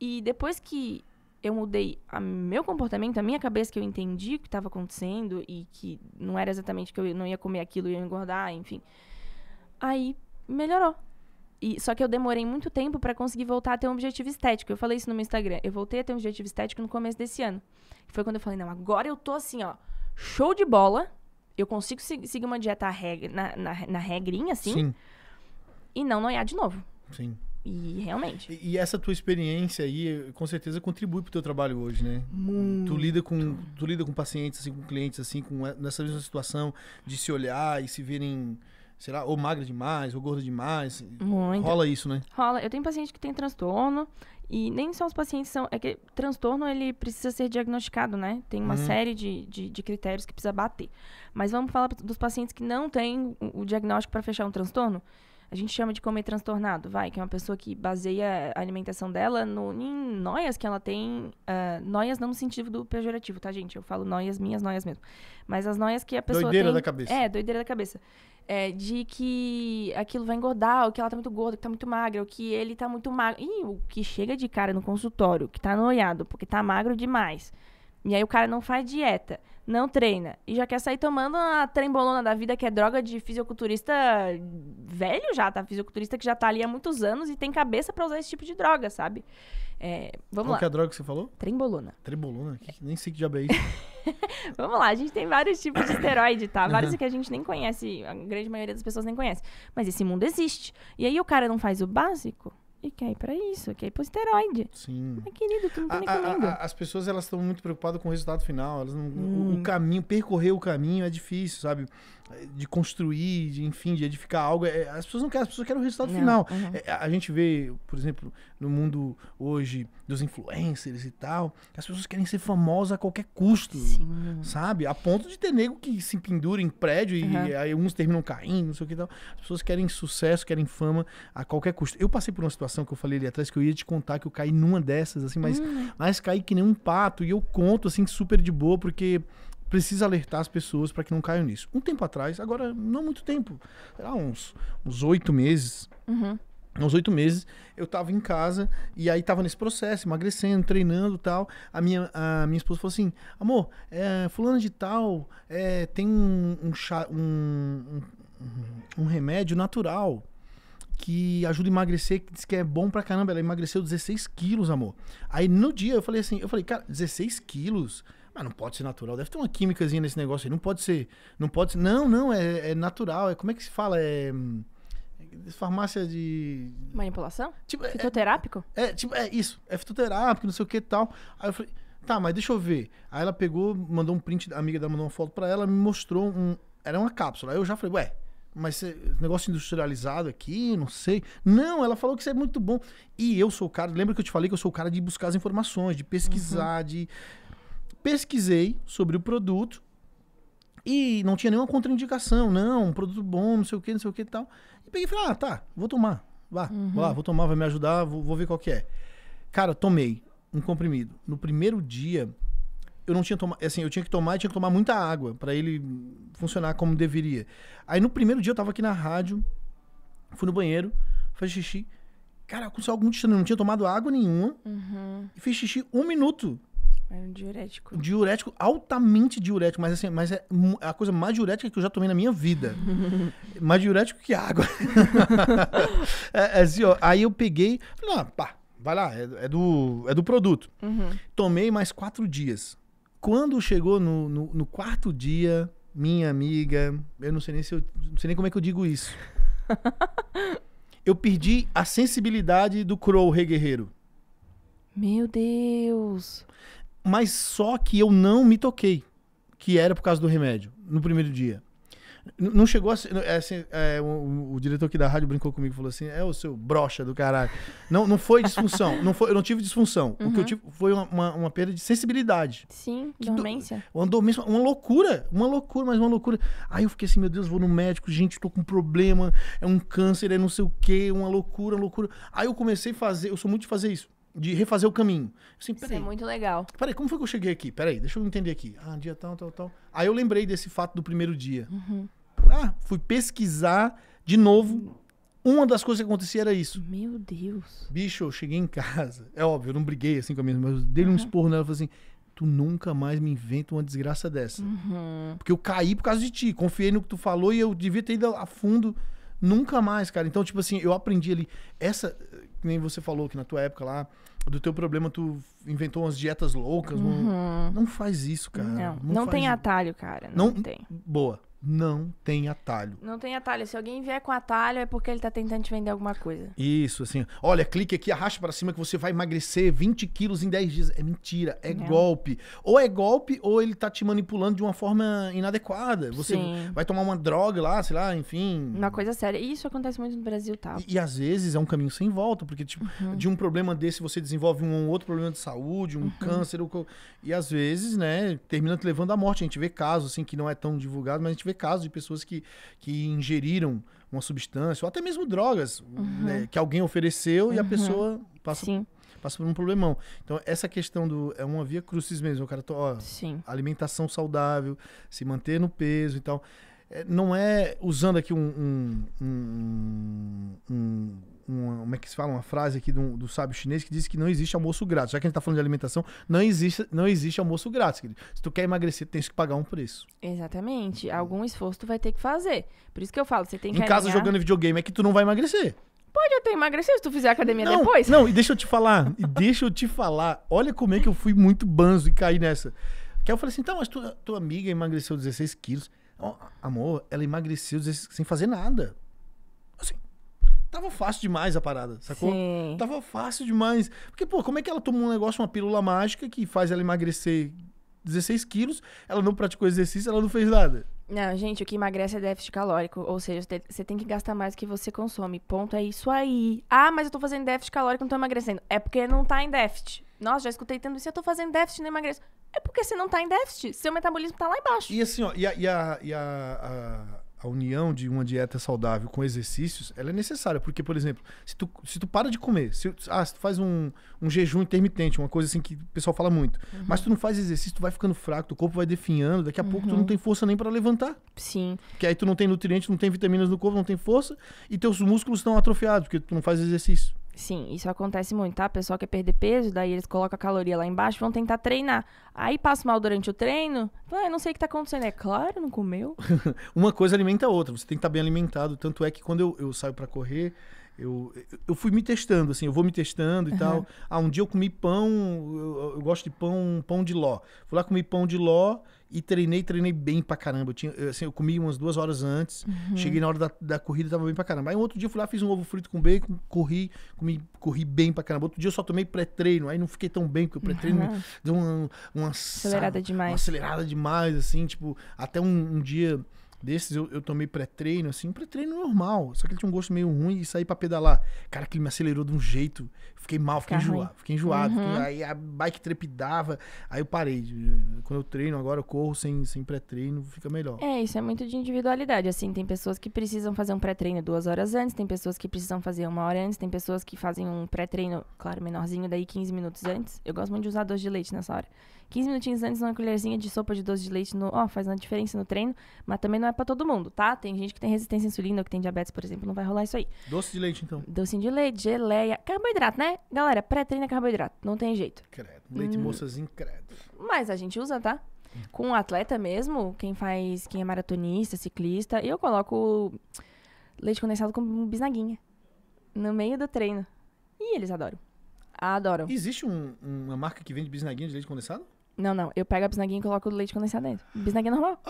E depois que eu mudei a meu comportamento, a minha cabeça, que eu entendi o que estava acontecendo e que não era exatamente que eu não ia comer aquilo e ia engordar, enfim. Aí melhorou. E, só que eu demorei muito tempo para conseguir voltar a ter um objetivo estético. Eu falei isso no meu Instagram. Eu voltei a ter um objetivo estético no começo desse ano. Foi quando eu falei, não, agora eu tô assim, ó, show de bola. Eu consigo seguir uma dieta regra, na, na, na, regrinha, assim. Sim. E não noiar de novo. Sim. E realmente. E, e, essa tua experiência aí, com certeza, contribui pro teu trabalho hoje, né? Muito. Tu lida com, tu lida com pacientes, assim, com clientes, assim, com nessa mesma situação de se olhar e se verem Será ou magra demais, ou gorda demais. Muito. Rola isso, né? Rola. Eu tenho paciente que tem transtorno e nem só os pacientes são. É que transtorno ele precisa ser diagnosticado, né? Tem uma uhum. série de, de, de, critérios que precisa bater. Mas vamos falar dos pacientes que não têm o diagnóstico para fechar um transtorno a gente chama de comer transtornado, vai, que é uma pessoa que baseia a alimentação dela no, em noias que ela tem. Uh, noias não no sentido do pejorativo, tá, gente? Eu falo noias, minhas noias mesmo. Mas as noias que a pessoa. Doideira tem, da cabeça. É, doideira da cabeça. É, de que aquilo vai engordar, ou que ela tá muito gorda, que tá muito magra, ou que ele tá muito magro. Ih, o que chega de cara no consultório, que tá noiado, porque tá magro demais. E aí o cara não faz dieta não treina e já quer sair tomando a trembolona da vida, que é droga de fisiculturista velho já, tá? Fisiculturista que já tá ali há muitos anos e tem cabeça para usar esse tipo de droga, sabe? É, vamos Qual lá. que é a droga que você falou? Trembolona. Trembolona? Que, nem sei que diabo é isso. vamos lá, a gente tem vários tipos de esteroide, tá? Vários uhum. que a gente nem conhece, a grande maioria das pessoas nem conhece. Mas esse mundo existe. E aí o cara não faz o básico? e quer ir para isso, quer ir pro esteroide. Sim. Mas, querido, tu não tá a, nem comendo. A, a, as pessoas, elas estão muito preocupadas com o resultado final. Elas não, hum. o, o, hum. caminho, percorrer o caminho é difícil, sabe? de construir, de, enfim, de edificar algo. É, as pessoas não querem, as pessoas querem o resultado não, final. Uhum. É, a gente vê, por exemplo, no mundo hoje dos influencers e tal, as pessoas querem ser famosas a qualquer custo, Sim. sabe? A ponto de ter nego que se pendura em prédio uhum. e aí uns terminam caindo, não sei o que tal. As pessoas querem sucesso, querem fama a qualquer custo. Eu passei por uma situação que eu falei ali atrás que eu ia te contar que eu caí numa dessas, assim, mas, uhum. mas caí que nem um pato e eu conto, assim, super de boa, porque precisa alertar as pessoas para que não caiam nisso. Um tempo atrás, agora não muito tempo, era uns oito meses, uhum. uns oito meses, eu estava em casa e aí estava nesse processo, emagrecendo, treinando tal. A minha, a minha esposa falou assim: amor, é, fulano de tal é, tem um, um, chá, um, um, um remédio natural que ajuda a emagrecer, que diz que é bom pra caramba. Ela emagreceu 16 quilos, amor. Aí no dia eu falei assim, eu falei, cara, 16 quilos? Mas ah, não pode ser natural. Deve ter uma químicazinha nesse negócio aí. Não pode ser. Não pode ser. Não, não, é, é natural. É, como é que se fala? É. Hum, farmácia de. Manipulação? Tipo, é, é, fitoterápico? É, é, tipo, é isso. É fitoterápico, não sei o que e tal. Aí eu falei, tá, mas deixa eu ver. Aí ela pegou, mandou um print, a amiga dela mandou uma foto pra ela, me mostrou um. Era uma cápsula. Aí eu já falei, ué, mas esse negócio industrializado aqui, não sei. Não, ela falou que isso é muito bom. E eu sou o cara, lembra que eu te falei que eu sou o cara de buscar as informações, de pesquisar, uhum. de pesquisei sobre o produto e não tinha nenhuma contraindicação, não, um produto bom, não sei o que, não sei o que e tal. E peguei e falei, ah, tá, vou tomar, vá, uhum. vou lá, uhum. vou tomar, vai me ajudar, vou, vou ver qual que é. Cara, tomei um comprimido. No primeiro dia, eu não tinha tomado, assim, eu tinha que tomar tinha que tomar muita água para ele funcionar como deveria. Aí no primeiro dia eu tava aqui na rádio, fui no banheiro, fiz xixi. Cara, aconteceu algo muito estranho, eu não tinha tomado água nenhuma. Uhum. E fiz xixi um minuto. Era um diurético. Diurético, altamente diurético, mas assim, mas é, é a coisa mais diurética que eu já tomei na minha vida. mais diurético que água. É, é, assim, ó, aí eu peguei, falei, ah, pá, vai lá, é, é, do, é do produto. Uhum. Tomei mais quatro dias. Quando chegou no, no, no, quarto dia, minha amiga, eu não sei nem se eu, não sei nem como é que eu digo isso. eu perdi a sensibilidade do Crow Rei Guerreiro. Meu Deus! Mas só que eu não me toquei, que era por causa do remédio, no primeiro dia. não chegou a ser. É assim, é, o, o, diretor aqui da rádio brincou comigo falou assim: é o seu brocha do caralho. Não, não foi disfunção. não foi, eu não tive disfunção. Uhum. O que eu uhum. tive foi uma, uma, uma perda de sensibilidade. Sim, que dormência. Do, uma uma loucura. Uma loucura, mas uma loucura. Aí eu fiquei assim: meu Deus, vou no médico, gente, tô com um problema. É um câncer, é não sei o quê, uma loucura, uma loucura. Aí eu comecei a fazer. Eu sou muito de fazer isso de refazer o caminho. Assim, Isso é muito legal. Peraí, como foi que eu cheguei aqui? Peraí, deixa eu entender aqui. Ah, dia tal, tal, tal. Aí eu lembrei desse fato do primeiro dia. Uhum. Ah, fui pesquisar de novo. Uma das coisas que acontecia era isso. Meu Deus. Bicho, eu cheguei em casa. É óbvio, eu não briguei assim com a minha mas eu dei uhum. um esporro nela e falei assim: tu nunca mais me inventa uma desgraça dessa. Uhum. Porque eu caí por causa de ti. Confiei no que tu falou e eu devia ter ido a fundo. Nunca mais, cara. Então, tipo assim, eu aprendi ali. Essa nem você falou que na tua época lá, do teu problema, tu inventou umas dietas loucas. Uhum. Não, não faz isso, cara. Não, não, não tem atalho, cara. Não, não tem. Boa não tem atalho. Não tem atalho. Se alguém vier com atalho, é porque ele está tentando te vender alguma coisa. Isso, assim. Olha, clique aqui, arraste para cima que você vai emagrecer 20 quilos em 10 dias. É mentira, é, golpe. Ou é golpe, ou ele está te manipulando de uma forma inadequada. Você Sim. vai tomar uma droga lá, sei lá, enfim. Uma coisa séria. E isso acontece muito no Brasil, tá? E, e às vezes é um caminho sem volta, porque tipo, uhum. de um problema desse você desenvolve um outro problema de saúde, um uhum. câncer. Ou... E às vezes, né, termina te levando à morte. A gente vê casos, assim, que não é tão divulgado, mas a gente vê casos de pessoas que, que ingeriram uma substância, ou até mesmo drogas, uhum. né, que alguém ofereceu uhum. e a uhum. pessoa passa, Sim. passa por um problemão. Então, essa questão do. É uma via crucis mesmo, o cara. Ó, Sim. Alimentação saudável, se manter no peso e tal. É, não é usando aqui um, um, um, um como é que se fala? Uma frase aqui do, do sábio chinês que diz que não existe almoço grátis. Já que a gente tá falando de alimentação, não existe, não existe almoço grátis, querido. Se tu quer emagrecer, tens que pagar um preço. Exatamente. Algum esforço tu vai ter que fazer. Por isso que eu falo, você tem que. Em casa alinhar... jogando videogame é que tu não vai emagrecer. Pode até emagrecer se tu fizer academia não, depois. Não, e deixa eu te falar, e deixa eu te falar. Olha como é que eu fui muito banzo e caí nessa. Que eu falei assim, então, mas tua, tua amiga emagreceu 16 quilos. Oh, amor, ela emagreceu 16, sem fazer nada tava fácil demais a parada, sacou? Sim. Tava fácil demais. Porque, pô, como é que ela tomou um negócio, uma pílula mágica que faz ela emagrecer 16 quilos, ela não praticou exercício, ela não fez nada? Não, gente, o que emagrece é déficit calórico. Ou seja, você tem que gastar mais do que você consome. Ponto, é isso aí. Ah, mas eu tô fazendo déficit calórico, não tô emagrecendo. É porque não tá em déficit. Nossa, já escutei tanto isso. Eu tô fazendo déficit, não emagreço. É porque você não tá em déficit. Seu metabolismo tá lá embaixo. E assim, ó, e a, e a, e a, a a união de uma dieta saudável com exercícios, ela é necessária. Porque, por exemplo, se tu, se tu para de comer, se, ah, se tu faz um, um jejum intermitente, uma coisa assim que o pessoal fala muito, uhum. mas tu não faz exercício, tu vai ficando fraco, teu corpo vai definhando, daqui a uhum. pouco tu não uhum. tem força nem para levantar. Sim. Porque aí tu não tem nutrientes, não tem vitaminas no corpo, não tem força, e teus músculos estão atrofiados, porque tu não faz exercício. Sim, isso acontece muito, tá? O pessoal quer perder peso, daí eles colocam a caloria lá embaixo, vão tentar treinar. Aí passa mal durante o treino, ah, não sei o que tá acontecendo. É claro, não comeu. Uma coisa alimenta a outra, você tem que estar tá bem alimentado. Tanto é que quando eu, eu saio para correr, eu, eu fui me testando, assim, eu vou me testando e uhum. tal. Ah, um dia eu comi pão, eu, eu, gosto de pão, pão de ló. Fui lá comi pão de ló e treinei, treinei bem pra caramba. Eu, tinha, assim, eu comi umas duas horas antes, uhum. cheguei na hora da, da corrida, tava bem pra caramba. Aí um outro dia eu fui lá, fiz um ovo frito com bacon, corri, comi, corri bem pra caramba. Outro dia eu só tomei pré-treino, aí não fiquei tão bem, porque o pré-treino uhum. deu uma, uma, Acelerada sabe, demais. Uma acelerada demais, assim, tipo, até um, um dia Desses eu, eu tomei pré-treino, assim, pré-treino normal. Só que ele tinha um gosto meio ruim e saí pra pedalar. Cara, que ele me acelerou de um jeito. Fiquei mal, fiquei enjoado. Fiquei enjoado. Uhum. Fiquei, aí a bike trepidava. Aí eu parei. Quando eu treino agora, eu corro sem, sem pré-treino, fica melhor. É, isso é muito de individualidade. Assim, tem pessoas que precisam fazer um pré-treino duas horas antes, tem pessoas que precisam fazer uma hora antes, tem pessoas que fazem um pré-treino, claro, menorzinho, daí 15 minutos antes. Eu gosto muito de usar doce de leite nessa hora. 15 minutinhos antes, uma colherzinha de sopa de doce de leite no, ó, faz uma diferença no treino, mas também não é para todo mundo, tá? Tem gente que tem resistência à insulina ou que tem diabetes, por exemplo, não vai rolar isso aí. Doce de leite, então. Docinho de leite, geleia, carboidrato, né? Galera, pré-treino é carboidrato, não tem jeito. Credo. Leite hum. moças incredo. Mas a gente usa, tá? Hum. Com atleta mesmo, quem faz, quem é maratonista, ciclista, eu coloco leite condensado com bisnaguinha no meio do treino. E eles adoram. Adoram. Existe um, uma marca que vende bisnaguinha de leite condensado? Não, não. Eu pego a bisnaguinha e coloco o leite condensado dentro. Bisnaguinha normal.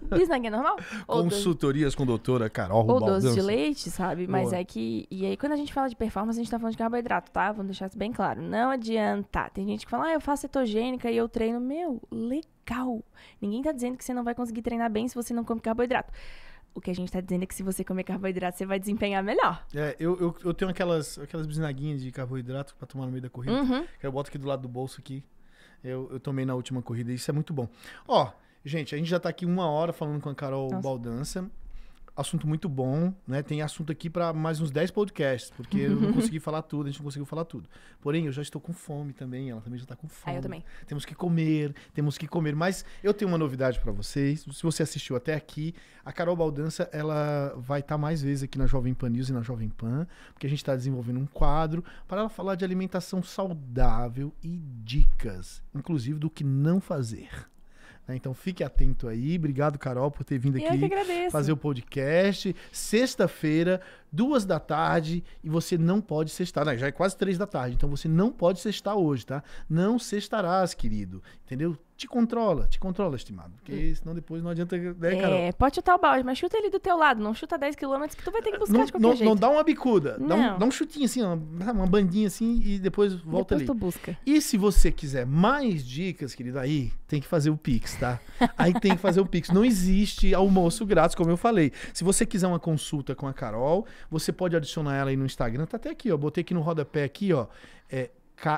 bisnaguinha normal. Ou Consultorias doze. com doutora Carol Ou Rubaldança. doce de leite, sabe? Boa. Mas é que... E aí, quando a gente fala de performance, a gente tá falando de carboidrato, tá? Vamos deixar isso bem claro. Não adianta. Tem gente que fala, ah, eu faço cetogênica e eu treino. Meu, legal. Ninguém tá dizendo que você não vai conseguir treinar bem se você não come carboidrato. O que a gente tá dizendo é que se você comer carboidrato, você vai desempenhar melhor. É, eu, eu, eu tenho aquelas, aquelas bisnaguinhas de carboidrato pra tomar no meio da corrida. Uhum. Que eu boto aqui do lado do bolso aqui. Eu, eu tomei na última corrida, isso é muito bom. Ó, gente, a gente já tá aqui uma hora falando com a Carol Nossa. Baldança assunto muito bom, né? Tem assunto aqui para mais uns 10 podcasts, porque eu não consegui falar tudo, a gente não conseguiu falar tudo. Porém, eu já estou com fome também, ela também já está com fome. Ah, eu também. Temos que comer, temos que comer. Mas eu tenho uma novidade para vocês. Se você assistiu até aqui, a Carol Baldança, ela vai estar tá mais vezes aqui na Jovem Pan News e na Jovem Pan, porque a gente está desenvolvendo um quadro para ela falar de alimentação saudável e dicas, inclusive do que não fazer. Né? Então fique atento aí. Obrigado, Carol, por ter vindo Eu aqui fazer o podcast. Sexta-feira duas da tarde e você não pode sextar. Não, já é quase três da tarde, então você não pode sextar hoje, tá? Não sextarás, querido. Entendeu? Te controla, te controla, estimado. Porque hum. senão depois não adianta. Né, é, pode chutar o balde, mas chuta ele do teu lado. Não chuta 10 km que tu vai ter que buscar não, de qualquer não, jeito. Não dá uma bicuda. Não. Dá, um, dá um chutinho assim, uma, uma, bandinha assim e depois volta depois ali. Tu busca. E se você quiser mais dicas, querido, aí tem que fazer o Pix, tá? Aí tem que fazer o Pix. Não existe almoço grátis, como eu falei. Se você quiser uma consulta com a Carol, você pode adicionar ela aí no Instagram. Tá até aqui, ó. Botei aqui no rodapé aqui, ó. É,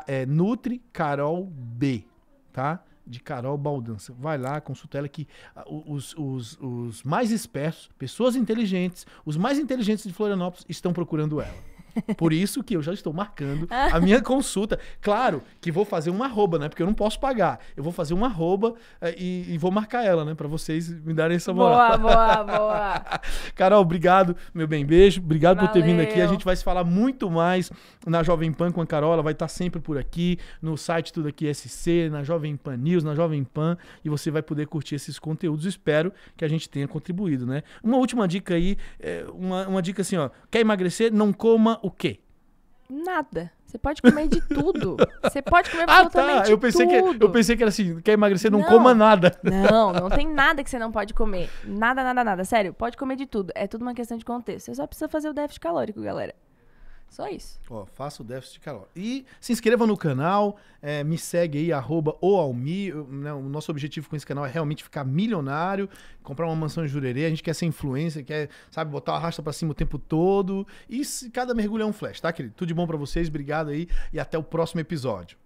é Nutri Carol B, tá? de Carol Baldança. Vai lá, consulta ela que ah, os, os, os mais espertos, pessoas inteligentes, os mais inteligentes de Florianópolis estão procurando ela. Por isso que eu já estou marcando ah. a minha consulta. Claro que vou fazer uma arroba, né? Porque eu não posso pagar. Eu vou fazer uma arroba eh, e, e vou marcar ela, né? Para vocês me darem essa moral. Boa, boa, boa. Carol, obrigado, meu bem. Beijo. Obrigado Valeu. por ter vindo aqui. A gente vai se falar muito mais na Jovem Pan com a Carol. Ela vai estar sempre por aqui, no site Tudo Aqui SC, na Jovem Pan News, na Jovem Pan. E você vai poder curtir esses conteúdos. Espero que a gente tenha contribuído, né? Uma última dica aí, eh, uma, uma dica assim, ó. Quer emagrecer? Não coma o quê? Nada. Você pode comer de tudo. Você pode comer absolutamente ah, tá. eu pensei tudo. Que, eu pensei que era assim, quer emagrecer, não, não, coma nada. Não, não tem nada que você não pode comer. Nada, nada, nada. Sério, pode comer de tudo. É tudo uma questão de contexto. Você só precisa fazer o déficit calórico, galera. Só isso. Ó, faça o déficit calórico. E se inscreva no canal, é, me segue aí, arroba oalmi. Né, o nosso objetivo com esse canal é realmente ficar milionário, comprar uma mansão em Jurerê. A gente quer ser influencer, quer, sabe, botar a rasta pra cima o tempo todo. E se, cada mergulho é um flash, tá, querido? Tudo de bom para vocês, obrigado aí e até o próximo episódio.